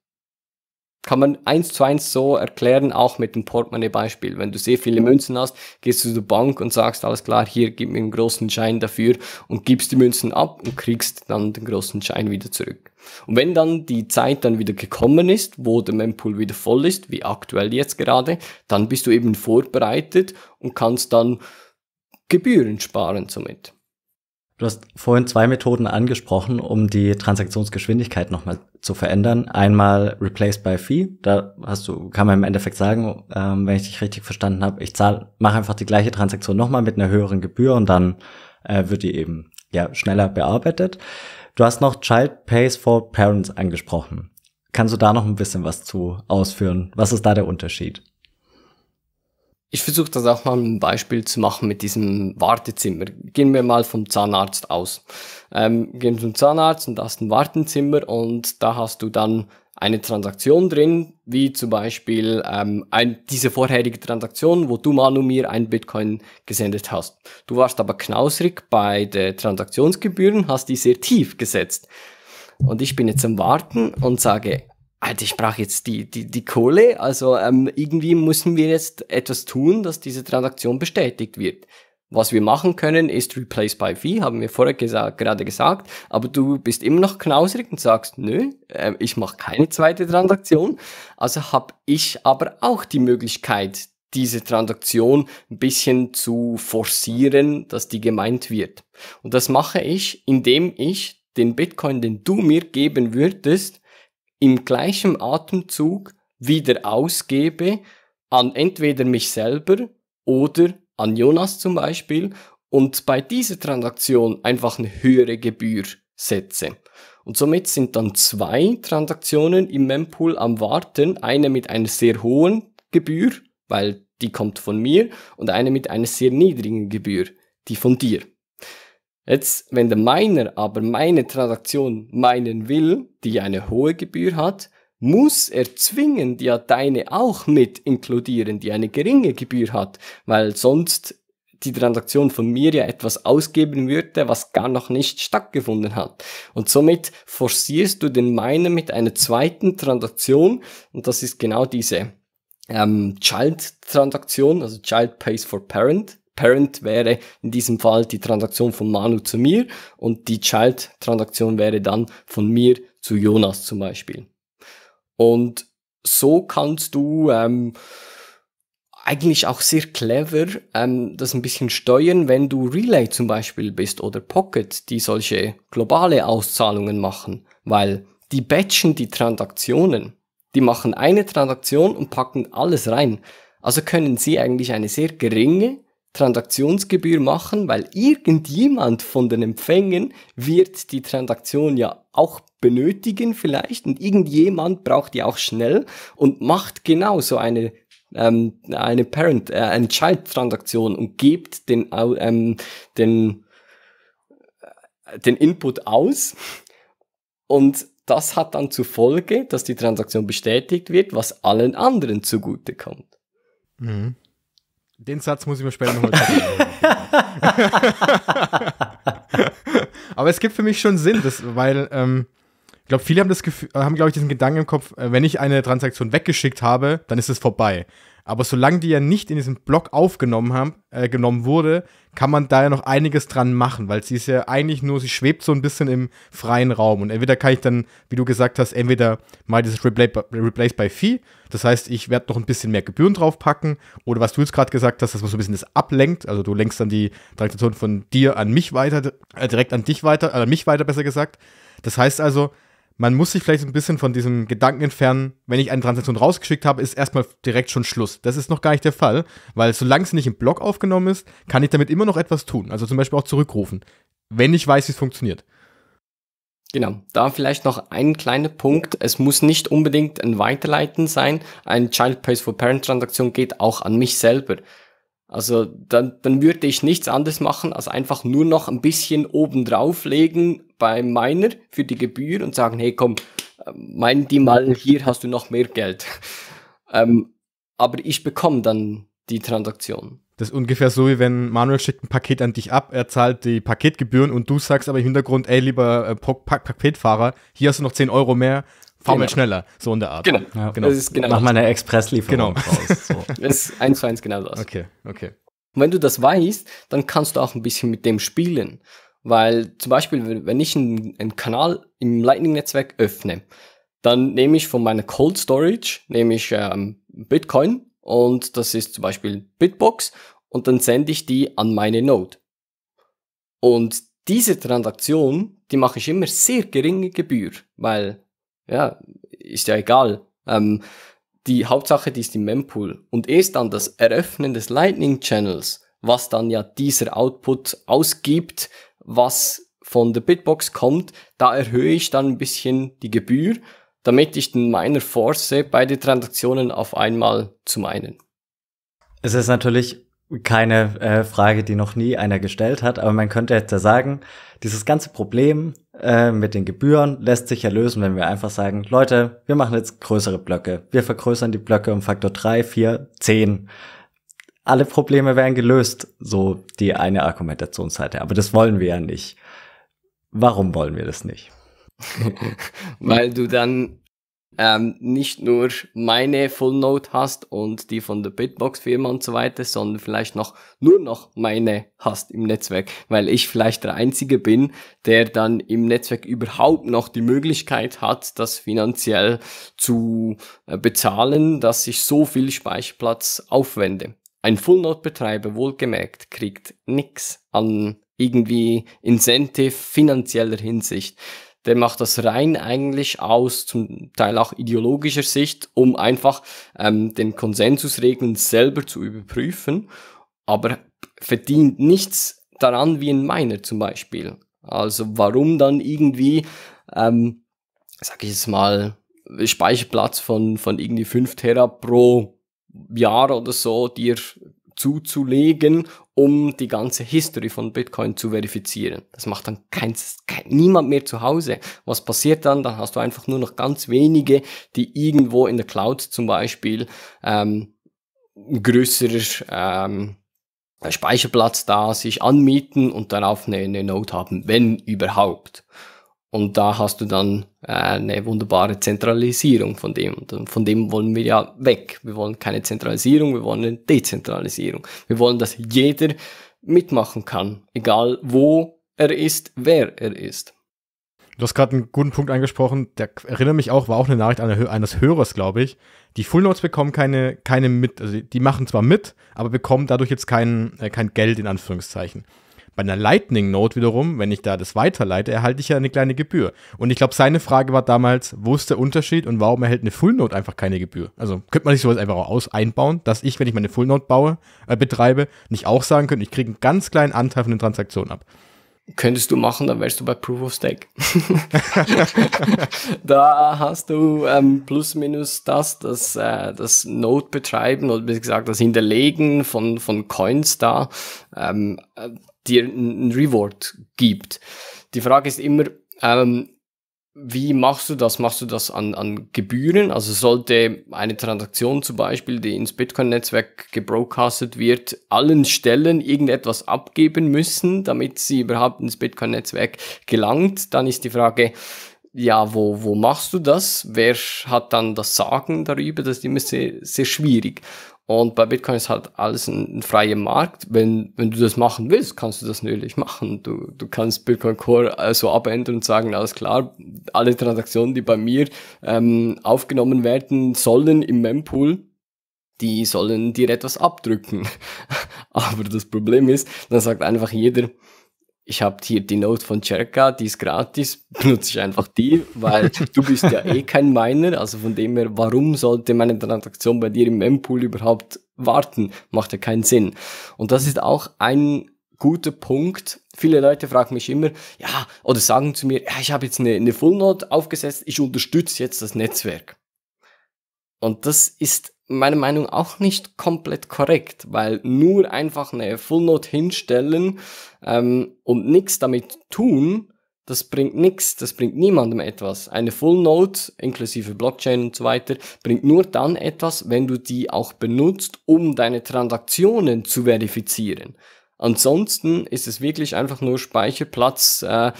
kann man eins zu eins so erklären, auch mit dem Portemonnaie-Beispiel. Wenn du sehr viele Münzen hast, gehst du zur Bank und sagst, alles klar, hier gib mir einen großen Schein dafür und gibst die Münzen ab und kriegst dann den großen Schein wieder zurück. Und wenn dann die Zeit dann wieder gekommen ist, wo der Mempool wieder voll ist, wie aktuell jetzt gerade, dann bist du eben vorbereitet und kannst dann Gebühren sparen somit. Du hast vorhin zwei Methoden angesprochen, um die Transaktionsgeschwindigkeit nochmal zu verändern. Einmal Replace by Fee. Da hast du, kann man im Endeffekt sagen, ähm, wenn ich dich richtig verstanden habe, ich zahle, mache einfach die gleiche Transaktion nochmal mit einer höheren Gebühr und dann äh, wird die eben ja schneller bearbeitet. Du hast noch Child Pays for Parents angesprochen. Kannst du da noch ein bisschen was zu ausführen? Was ist da der Unterschied? Ich versuche das auch mal ein Beispiel zu machen mit diesem Wartezimmer. Gehen wir mal vom Zahnarzt aus. Ähm, gehen zum Zahnarzt und hast ein Wartezimmer und da hast du dann eine Transaktion drin, wie zum Beispiel ähm, ein, diese vorherige Transaktion, wo du Manu mir ein Bitcoin gesendet hast. Du warst aber knausrig bei den Transaktionsgebühren, hast die sehr tief gesetzt. Und ich bin jetzt am Warten und sage, Alter, ich brauche jetzt die, die, die Kohle. Also ähm, irgendwie müssen wir jetzt etwas tun, dass diese Transaktion bestätigt wird. Was wir machen können, ist Replace by Fee, haben wir vorher gesa gerade gesagt, aber du bist immer noch knausrig und sagst, nö, äh, ich mache keine zweite Transaktion. Also habe ich aber auch die Möglichkeit, diese Transaktion ein bisschen zu forcieren, dass die gemeint wird. Und das mache ich, indem ich den Bitcoin, den du mir geben würdest, im gleichen Atemzug wieder ausgebe an entweder mich selber oder an Jonas zum Beispiel und bei dieser Transaktion einfach eine höhere Gebühr setze. Und somit sind dann zwei Transaktionen im Mempool am Warten, eine mit einer sehr hohen Gebühr, weil die kommt von mir, und eine mit einer sehr niedrigen Gebühr, die von dir. Jetzt, wenn der Miner aber meine Transaktion meinen will, die eine hohe Gebühr hat, muss er zwingend ja deine auch mit inkludieren, die eine geringe Gebühr hat, weil sonst die Transaktion von mir ja etwas ausgeben würde, was gar noch nicht stattgefunden hat. Und somit forcierst du den Miner mit einer zweiten Transaktion und das ist genau diese ähm, Child-Transaktion, also Child Pays for Parent. Parent wäre in diesem Fall die Transaktion von Manu zu mir und die Child-Transaktion wäre dann von mir zu Jonas zum Beispiel. Und so kannst du ähm, eigentlich auch sehr clever ähm, das ein bisschen steuern, wenn du Relay zum Beispiel bist oder Pocket, die solche globale Auszahlungen machen, weil die batchen die Transaktionen. Die machen eine Transaktion und packen alles rein. Also können sie eigentlich eine sehr geringe Transaktionsgebühr machen, weil irgendjemand von den Empfängern wird die Transaktion ja auch benötigen vielleicht und irgendjemand braucht die auch schnell und macht genau so eine ähm, eine Parent äh, eine Child Transaktion und gibt den ähm, den äh, den Input aus und das hat dann zur Folge, dass die Transaktion bestätigt wird, was allen anderen zugutekommt. Mhm. Den Satz muss ich mir später nochmal Aber es gibt für mich schon Sinn, das, weil ähm, ich glaube, viele haben das Gefühl, haben, glaube ich, diesen Gedanken im Kopf, äh, wenn ich eine Transaktion weggeschickt habe, dann ist es vorbei. Aber solange die ja nicht in diesem Block aufgenommen haben, äh, genommen wurde, kann man da ja noch einiges dran machen, weil sie ist ja eigentlich nur, sie schwebt so ein bisschen im freien Raum. Und entweder kann ich dann, wie du gesagt hast, entweder mal dieses Replace by Fee, das heißt, ich werde noch ein bisschen mehr Gebühren draufpacken, oder was du jetzt gerade gesagt hast, dass man so ein bisschen das ablenkt, also du lenkst dann die Transaktion von dir an mich weiter, äh, direkt an dich weiter, äh, an mich weiter besser gesagt. Das heißt also, man muss sich vielleicht ein bisschen von diesem Gedanken entfernen, wenn ich eine Transaktion rausgeschickt habe, ist erstmal direkt schon Schluss. Das ist noch gar nicht der Fall, weil solange sie nicht im Blog aufgenommen ist, kann ich damit immer noch etwas tun. Also zum Beispiel auch zurückrufen, wenn ich weiß, wie es funktioniert. Genau, da vielleicht noch ein kleiner Punkt. Es muss nicht unbedingt ein Weiterleiten sein. Ein Child Pays for Parent Transaktion geht auch an mich selber. Also dann, dann würde ich nichts anderes machen, als einfach nur noch ein bisschen obendrauf legen bei meiner für die Gebühr und sagen, hey komm, ähm, mein die mal, hier hast du noch mehr Geld. Ähm, aber ich bekomme dann die Transaktion. Das ist ungefähr so, wie wenn Manuel schickt ein Paket an dich ab, er zahlt die Paketgebühren und du sagst aber im Hintergrund, ey, lieber äh, Paketfahrer, hier hast du noch 10 Euro mehr, Faumel genau. schneller, so in der Art. Genau. Ja, genau. Das ist genau Mach mal eine Expresslieferung genau. raus. So. Das ist eins zu eins genau das. Okay, okay. Und wenn du das weißt, dann kannst du auch ein bisschen mit dem spielen. Weil zum Beispiel, wenn ich einen, einen Kanal im Lightning-Netzwerk öffne, dann nehme ich von meiner Cold Storage, nehme ich ähm, Bitcoin und das ist zum Beispiel Bitbox und dann sende ich die an meine Node. Und diese Transaktion, die mache ich immer sehr geringe Gebühr, weil ja, ist ja egal. Ähm, die Hauptsache, die ist im Mempool. Und erst dann das Eröffnen des Lightning Channels, was dann ja dieser Output ausgibt, was von der Bitbox kommt, da erhöhe ich dann ein bisschen die Gebühr, damit ich den Miner force, beide Transaktionen auf einmal zu meinen. Es ist natürlich keine äh, Frage, die noch nie einer gestellt hat, aber man könnte jetzt ja sagen, dieses ganze Problem äh, mit den Gebühren lässt sich ja lösen, wenn wir einfach sagen, Leute, wir machen jetzt größere Blöcke. Wir vergrößern die Blöcke um Faktor 3, 4, 10. Alle Probleme wären gelöst, so die eine Argumentationsseite. Aber das wollen wir ja nicht. Warum wollen wir das nicht? Weil du dann ähm, nicht nur meine Full Note hast und die von der Bitbox Firma und so weiter, sondern vielleicht noch nur noch meine hast im Netzwerk, weil ich vielleicht der einzige bin, der dann im Netzwerk überhaupt noch die Möglichkeit hat, das finanziell zu äh, bezahlen, dass ich so viel Speicherplatz aufwende. Ein Full Note Betreiber wohlgemerkt kriegt nix an irgendwie Incentive finanzieller Hinsicht der macht das rein eigentlich aus, zum Teil auch ideologischer Sicht, um einfach ähm, den Konsensusregeln selber zu überprüfen, aber verdient nichts daran wie ein Miner zum Beispiel. Also warum dann irgendwie, ähm, sag ich jetzt mal, Speicherplatz von, von irgendwie 5 Tera pro Jahr oder so dir zuzulegen, um die ganze History von Bitcoin zu verifizieren. Das macht dann kein, kein, niemand mehr zu Hause. Was passiert dann? Dann hast du einfach nur noch ganz wenige, die irgendwo in der Cloud zum Beispiel ähm, ein größerer ähm, Speicherplatz da sich anmieten und darauf eine, eine Node haben, wenn überhaupt. Und da hast du dann äh, eine wunderbare Zentralisierung von dem. Und von dem wollen wir ja weg. Wir wollen keine Zentralisierung, wir wollen eine Dezentralisierung. Wir wollen, dass jeder mitmachen kann, egal wo er ist, wer er ist. Du hast gerade einen guten Punkt angesprochen, der erinnert mich auch, war auch eine Nachricht eines Hörers, glaube ich. Die Full Notes bekommen keine, keine mit, also die machen zwar mit, aber bekommen dadurch jetzt kein, äh, kein Geld in Anführungszeichen. Bei einer Lightning Note wiederum, wenn ich da das weiterleite, erhalte ich ja eine kleine Gebühr. Und ich glaube, seine Frage war damals, wo ist der Unterschied und warum erhält eine Full Note einfach keine Gebühr? Also könnte man sich sowas einfach auch aus einbauen, dass ich, wenn ich meine Full Note baue, äh, betreibe, nicht auch sagen könnte, ich kriege einen ganz kleinen Anteil von den Transaktionen ab könntest du machen, dann wärst du bei Proof of Stake. da hast du ähm, plus minus das, das, äh, das Node betreiben oder wie gesagt das Hinterlegen von, von Coins da ähm, äh, dir einen Reward gibt. Die Frage ist immer, ähm, wie machst du das? Machst du das an, an Gebühren? Also sollte eine Transaktion zum Beispiel, die ins Bitcoin-Netzwerk gebroadcastet wird, allen Stellen irgendetwas abgeben müssen, damit sie überhaupt ins Bitcoin-Netzwerk gelangt? Dann ist die Frage, ja, wo, wo machst du das? Wer hat dann das Sagen darüber? Das ist immer sehr, sehr schwierig. Und bei Bitcoin ist halt alles ein, ein freier Markt. Wenn, wenn du das machen willst, kannst du das natürlich machen. Du, du kannst Bitcoin Core so also abändern und sagen, alles klar, alle Transaktionen, die bei mir ähm, aufgenommen werden sollen im Mempool, die sollen dir etwas abdrücken. Aber das Problem ist, dann sagt einfach jeder, ich habe hier die Note von Cherka, die ist gratis, benutze ich einfach die, weil du bist ja eh kein Miner, also von dem her, warum sollte meine Transaktion bei dir im Mempool überhaupt warten? Macht ja keinen Sinn. Und das ist auch ein guter Punkt. Viele Leute fragen mich immer, ja, oder sagen zu mir, ja, ich habe jetzt eine, eine Full aufgesetzt, ich unterstütze jetzt das Netzwerk. Und das ist meiner Meinung auch nicht komplett korrekt, weil nur einfach eine Full Note hinstellen ähm, und nichts damit tun, das bringt nichts, das bringt niemandem etwas. Eine Full Note inklusive Blockchain und so weiter bringt nur dann etwas, wenn du die auch benutzt, um deine Transaktionen zu verifizieren. Ansonsten ist es wirklich einfach nur Speicherplatz äh, äh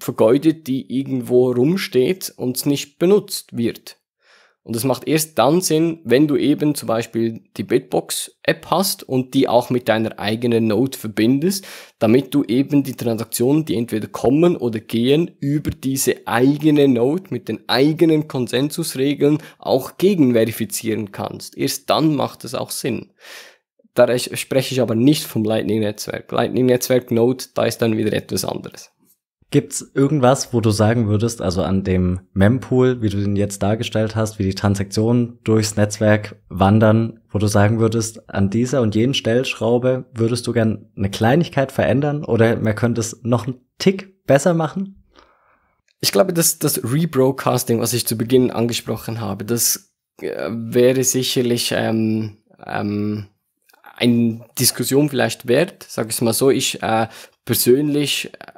vergeudet, die irgendwo rumsteht und nicht benutzt wird. Und es macht erst dann Sinn, wenn du eben zum Beispiel die Bitbox-App hast und die auch mit deiner eigenen Node verbindest, damit du eben die Transaktionen, die entweder kommen oder gehen, über diese eigene Node mit den eigenen Konsensusregeln auch gegenverifizieren kannst. Erst dann macht es auch Sinn. Da spreche ich aber nicht vom Lightning-Netzwerk. Lightning-Netzwerk-Node, da ist dann wieder etwas anderes. Gibt es irgendwas, wo du sagen würdest, also an dem Mempool, wie du den jetzt dargestellt hast, wie die Transaktionen durchs Netzwerk wandern, wo du sagen würdest, an dieser und jenen Stellschraube würdest du gern eine Kleinigkeit verändern oder man könnte es noch einen Tick besser machen? Ich glaube, dass das Rebroadcasting, was ich zu Beginn angesprochen habe, das äh, wäre sicherlich ähm, ähm, eine Diskussion vielleicht wert, sage ich mal so. Ich äh, persönlich äh,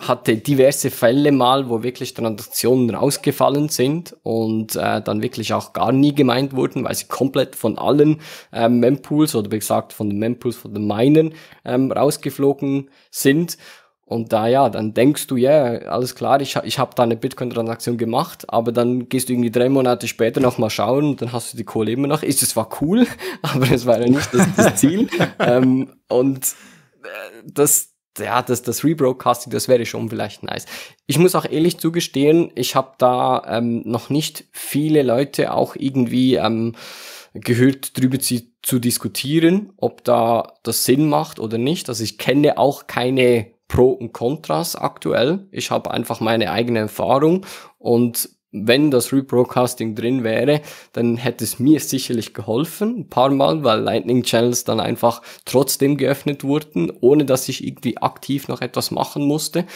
hatte diverse Fälle mal, wo wirklich Transaktionen rausgefallen sind und äh, dann wirklich auch gar nie gemeint wurden, weil sie komplett von allen ähm, Mempools oder wie gesagt von den Mempools, von den Minern ähm, rausgeflogen sind. Und da ja, dann denkst du, ja, yeah, alles klar, ich, ich habe da eine Bitcoin-Transaktion gemacht, aber dann gehst du irgendwie drei Monate später nochmal schauen und dann hast du die Kohle immer noch. Ist es war cool, aber es war ja nicht das, das Ziel. ähm, und äh, das ja, das, das Rebroadcasting, das wäre schon vielleicht nice. Ich muss auch ehrlich zugestehen, ich habe da ähm, noch nicht viele Leute auch irgendwie ähm, gehört, drüber zu, zu diskutieren, ob da das Sinn macht oder nicht. Also ich kenne auch keine Pro und Contras aktuell. Ich habe einfach meine eigene Erfahrung und wenn das Rebroadcasting drin wäre, dann hätte es mir sicherlich geholfen, ein paar Mal, weil Lightning Channels dann einfach trotzdem geöffnet wurden, ohne dass ich irgendwie aktiv noch etwas machen musste.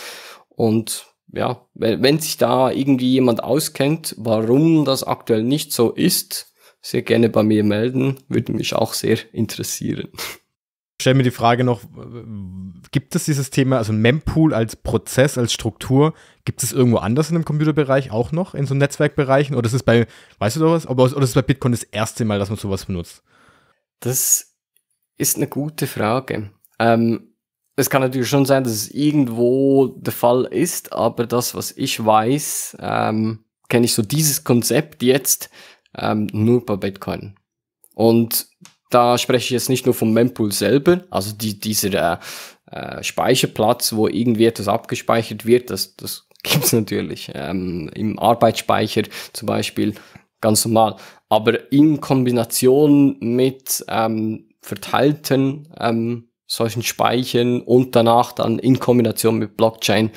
Und ja, wenn, wenn sich da irgendwie jemand auskennt, warum das aktuell nicht so ist, sehr gerne bei mir melden, würde mich auch sehr interessieren stelle mir die Frage noch, gibt es dieses Thema, also Mempool als Prozess, als Struktur, gibt es irgendwo anders in dem Computerbereich auch noch, in so Netzwerkbereichen? Oder ist es bei, weißt du da was, oder ist es bei Bitcoin das erste Mal, dass man sowas benutzt? Das ist eine gute Frage. Ähm, es kann natürlich schon sein, dass es irgendwo der Fall ist, aber das, was ich weiß, ähm, kenne ich so dieses Konzept jetzt ähm, nur bei Bitcoin. Und da spreche ich jetzt nicht nur vom Mempool selber, also die, dieser äh, äh Speicherplatz, wo irgendwie etwas abgespeichert wird, das, das gibt's natürlich. Ähm, Im Arbeitsspeicher zum Beispiel ganz normal. Aber in Kombination mit ähm, verteilten ähm, solchen Speichern und danach dann in Kombination mit Blockchain,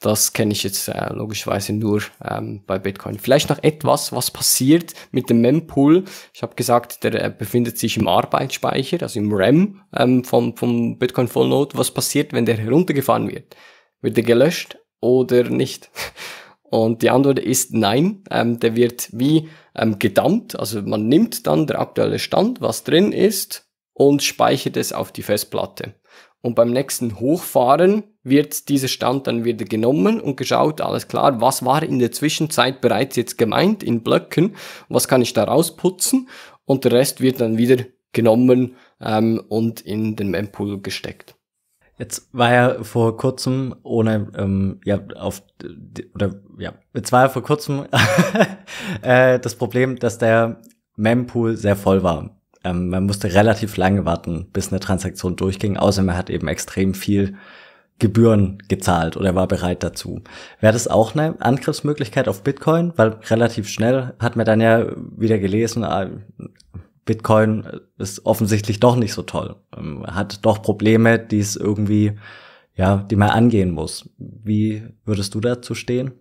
das kenne ich jetzt äh, logischerweise nur ähm, bei Bitcoin. Vielleicht noch etwas, was passiert mit dem Mempool. Ich habe gesagt, der äh, befindet sich im Arbeitsspeicher, also im RAM ähm, vom, vom Bitcoin Vollnode. Was passiert, wenn der heruntergefahren wird? Wird der gelöscht oder nicht? Und die Antwort ist nein. Ähm, der wird wie ähm, gedammt. Also man nimmt dann der aktuelle Stand, was drin ist, und speichert es auf die Festplatte. Und beim nächsten Hochfahren wird dieser Stand dann wieder genommen und geschaut, alles klar, was war in der Zwischenzeit bereits jetzt gemeint in Blöcken, was kann ich da rausputzen und der Rest wird dann wieder genommen ähm, und in den Mempool gesteckt. Jetzt war ja vor kurzem ohne ähm, ja auf oder ja jetzt war ja vor kurzem äh, das Problem, dass der Mempool sehr voll war. Ähm, man musste relativ lange warten, bis eine Transaktion durchging, außer man hat eben extrem viel Gebühren gezahlt oder war bereit dazu. Wäre das auch eine Angriffsmöglichkeit auf Bitcoin? Weil relativ schnell hat man dann ja wieder gelesen, ah, Bitcoin ist offensichtlich doch nicht so toll, ähm, hat doch Probleme, die es irgendwie, ja, die man angehen muss. Wie würdest du dazu stehen?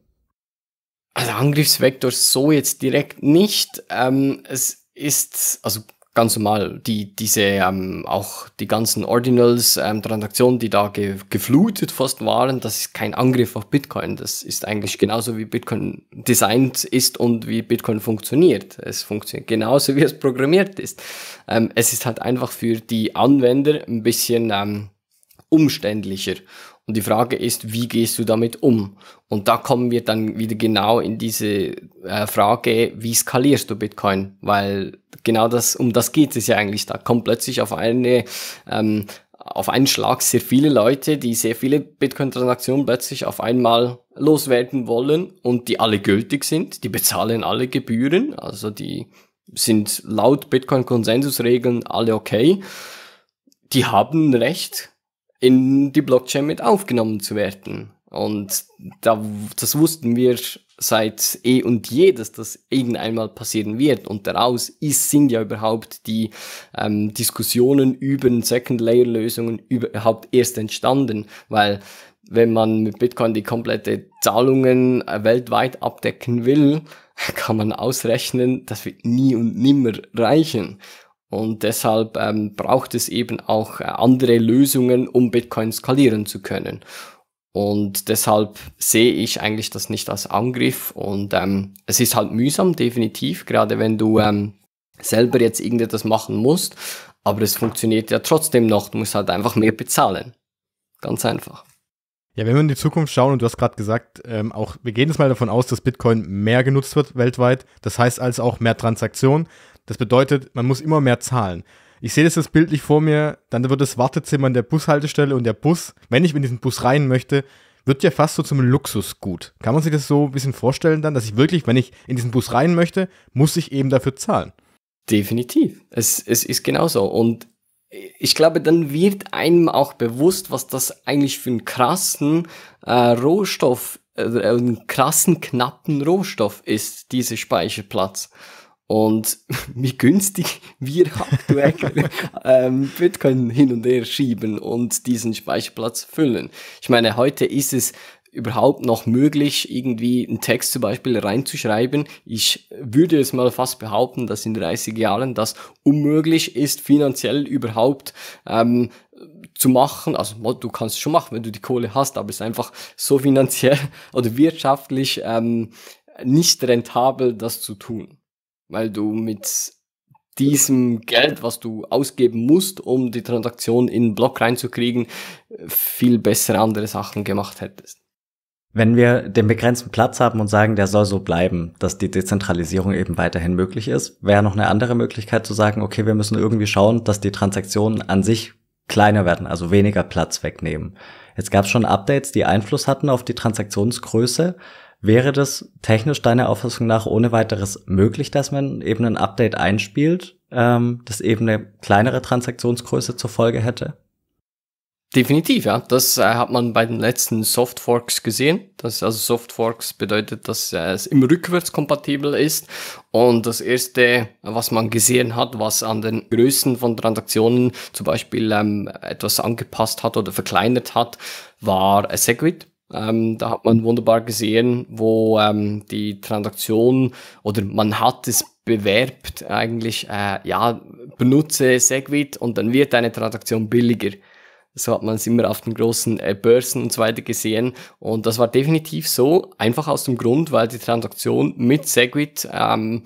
Also Angriffsvektor so jetzt direkt nicht. Ähm, es ist, also ganz normal. Die, diese, ähm, auch die ganzen Ordinals-Transaktionen, ähm, die da ge geflutet fast waren, das ist kein Angriff auf Bitcoin. Das ist eigentlich genauso, wie Bitcoin designt ist und wie Bitcoin funktioniert. Es funktioniert genauso, wie es programmiert ist. Ähm, es ist halt einfach für die Anwender ein bisschen ähm, umständlicher. Und die Frage ist, wie gehst du damit um? Und da kommen wir dann wieder genau in diese äh, Frage, wie skalierst du Bitcoin? Weil genau das, um das geht es ja eigentlich. Da kommen plötzlich auf eine, ähm, auf einen Schlag sehr viele Leute, die sehr viele Bitcoin-Transaktionen plötzlich auf einmal loswerden wollen und die alle gültig sind. Die bezahlen alle Gebühren, also die sind laut Bitcoin-Konsensusregeln alle okay. Die haben Recht, in die Blockchain mit aufgenommen zu werden. Und da, das wussten wir seit eh und je, dass das irgendeinmal passieren wird. Und daraus ist, sind ja überhaupt die ähm, Diskussionen über Second-Layer-Lösungen überhaupt erst entstanden, weil wenn man mit Bitcoin die komplette Zahlungen äh, weltweit abdecken will, kann man ausrechnen, das wird nie und nimmer reichen. Und deshalb ähm, braucht es eben auch äh, andere Lösungen, um Bitcoin skalieren zu können. Und deshalb sehe ich eigentlich das nicht als Angriff. Und ähm, es ist halt mühsam, definitiv, gerade wenn du ähm, selber jetzt irgendetwas machen musst. Aber es funktioniert ja trotzdem noch. Du musst halt einfach mehr bezahlen. Ganz einfach. Ja, wenn wir in die Zukunft schauen, und du hast gerade gesagt, ähm, auch wir gehen jetzt mal davon aus, dass Bitcoin mehr genutzt wird weltweit. Das heißt also auch mehr Transaktionen. Das bedeutet, man muss immer mehr zahlen. Ich sehe das jetzt bildlich vor mir, dann wird das Wartezimmer in der Bushaltestelle und der Bus, wenn ich in diesen Bus rein möchte, wird ja fast so zum Luxusgut. Kann man sich das so ein bisschen vorstellen dann, dass ich wirklich, wenn ich in diesen Bus rein möchte, muss ich eben dafür zahlen? Definitiv. Es, es ist genauso. Und ich glaube, dann wird einem auch bewusst, was das eigentlich für einen krassen äh, Rohstoff, äh, einen krassen knappen Rohstoff ist, dieser Speicherplatz. Und wie günstig wir aktuell ähm, Bitcoin hin und her schieben und diesen Speicherplatz füllen. Ich meine, heute ist es überhaupt noch möglich, irgendwie einen Text zum Beispiel reinzuschreiben. Ich würde es mal fast behaupten, dass in 30 Jahren das unmöglich ist, finanziell überhaupt ähm, zu machen. Also du kannst es schon machen, wenn du die Kohle hast, aber es ist einfach so finanziell oder wirtschaftlich ähm, nicht rentabel, das zu tun weil du mit diesem Geld, was du ausgeben musst, um die Transaktion in den Block reinzukriegen, viel bessere andere Sachen gemacht hättest. Wenn wir den begrenzten Platz haben und sagen, der soll so bleiben, dass die Dezentralisierung eben weiterhin möglich ist, wäre noch eine andere Möglichkeit zu sagen, okay, wir müssen irgendwie schauen, dass die Transaktionen an sich kleiner werden, also weniger Platz wegnehmen. Jetzt gab es schon Updates, die Einfluss hatten auf die Transaktionsgröße. Wäre das technisch deiner Auffassung nach ohne weiteres möglich, dass man eben ein Update einspielt, ähm, das eben eine kleinere Transaktionsgröße zur Folge hätte? Definitiv, ja. Das äh, hat man bei den letzten Softforks gesehen. Das, also Softforks bedeutet, dass äh, es im rückwärts kompatibel ist. Und das erste, was man gesehen hat, was an den Größen von Transaktionen zum Beispiel ähm, etwas angepasst hat oder verkleinert hat, war Segwit. Ähm, da hat man wunderbar gesehen, wo ähm, die Transaktion oder man hat es bewerbt eigentlich, äh, ja, benutze Segwit und dann wird deine Transaktion billiger. So hat man es immer auf den großen äh, Börsen und so weiter gesehen. Und das war definitiv so, einfach aus dem Grund, weil die Transaktion mit Segwit ähm,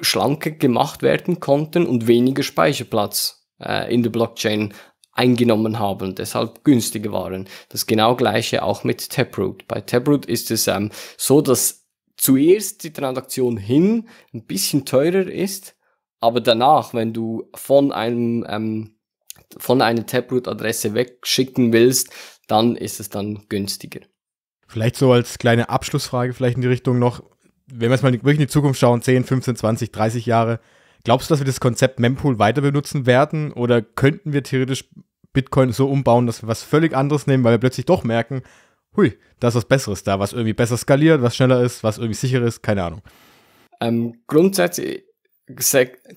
schlanker gemacht werden konnten und weniger Speicherplatz äh, in der Blockchain eingenommen haben, deshalb günstiger waren. Das genau gleiche auch mit Taproot. Bei Taproot ist es ähm, so, dass zuerst die Transaktion hin ein bisschen teurer ist, aber danach, wenn du von einem ähm, von einer Taproot-Adresse wegschicken willst, dann ist es dann günstiger. Vielleicht so als kleine Abschlussfrage, vielleicht in die Richtung noch, wenn wir jetzt mal wirklich in die Zukunft schauen, 10, 15, 20, 30 Jahre, Glaubst du, dass wir das Konzept Mempool weiter benutzen werden oder könnten wir theoretisch Bitcoin so umbauen, dass wir was völlig anderes nehmen, weil wir plötzlich doch merken, hui, da ist was Besseres da, was irgendwie besser skaliert, was schneller ist, was irgendwie sicherer ist, keine Ahnung. Ähm, grundsätzlich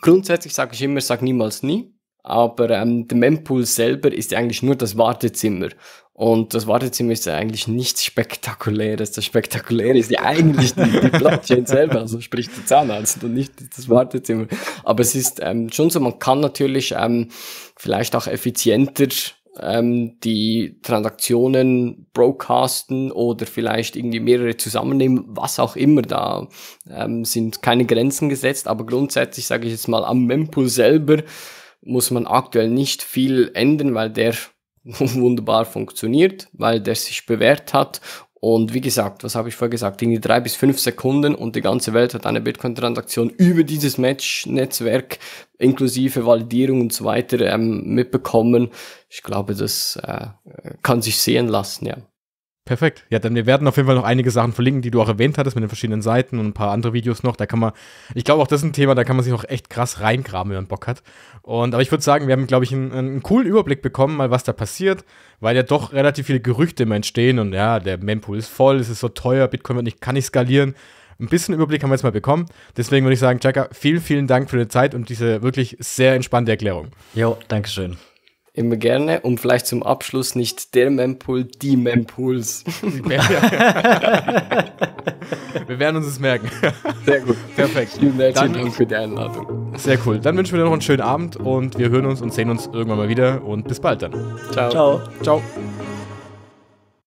grundsätzlich sage ich immer, sag niemals nie. Aber ähm, der Mempool selber ist eigentlich nur das Wartezimmer. Und das Wartezimmer ist ja eigentlich nichts Spektakuläres. Das Spektakuläre ist ja eigentlich die, die Blockchain selber, also sprich der Zahnarzt und nicht das Wartezimmer. Aber es ist ähm, schon so, man kann natürlich ähm, vielleicht auch effizienter ähm, die Transaktionen broadcasten oder vielleicht irgendwie mehrere zusammennehmen, was auch immer. Da ähm, sind keine Grenzen gesetzt, aber grundsätzlich sage ich jetzt mal, am Mempool selber muss man aktuell nicht viel ändern, weil der wunderbar funktioniert, weil der sich bewährt hat. Und wie gesagt, was habe ich vorher gesagt? In die drei bis fünf Sekunden und die ganze Welt hat eine Bitcoin-Transaktion über dieses Match-Netzwerk inklusive Validierung und so weiter ähm, mitbekommen. Ich glaube, das äh, kann sich sehen lassen, ja. Perfekt. Ja, dann wir werden auf jeden Fall noch einige Sachen verlinken, die du auch erwähnt hattest mit den verschiedenen Seiten und ein paar andere Videos noch. Da kann man, ich glaube auch das ist ein Thema, da kann man sich noch echt krass reingraben, wenn man Bock hat. Und aber ich würde sagen, wir haben, glaube ich, einen, einen, coolen Überblick bekommen, mal was da passiert, weil ja doch relativ viele Gerüchte immer entstehen und ja, der Mempool ist voll, es ist so teuer, Bitcoin wird nicht, kann nicht skalieren. Ein bisschen Überblick haben wir jetzt mal bekommen. Deswegen würde ich sagen, Checker, vielen, vielen Dank für deine Zeit und diese wirklich sehr entspannte Erklärung. Jo, Dankeschön immer gerne, Und vielleicht zum Abschluss nicht der Mempool, die Mempools. wir werden uns es merken. Sehr gut. Perfekt. Vielen herzlichen Dank für die Einladung. Sehr cool. Dann wünschen wir dir noch einen schönen Abend und wir hören uns und sehen uns irgendwann mal wieder und bis bald dann. Ciao. Ciao. Ciao.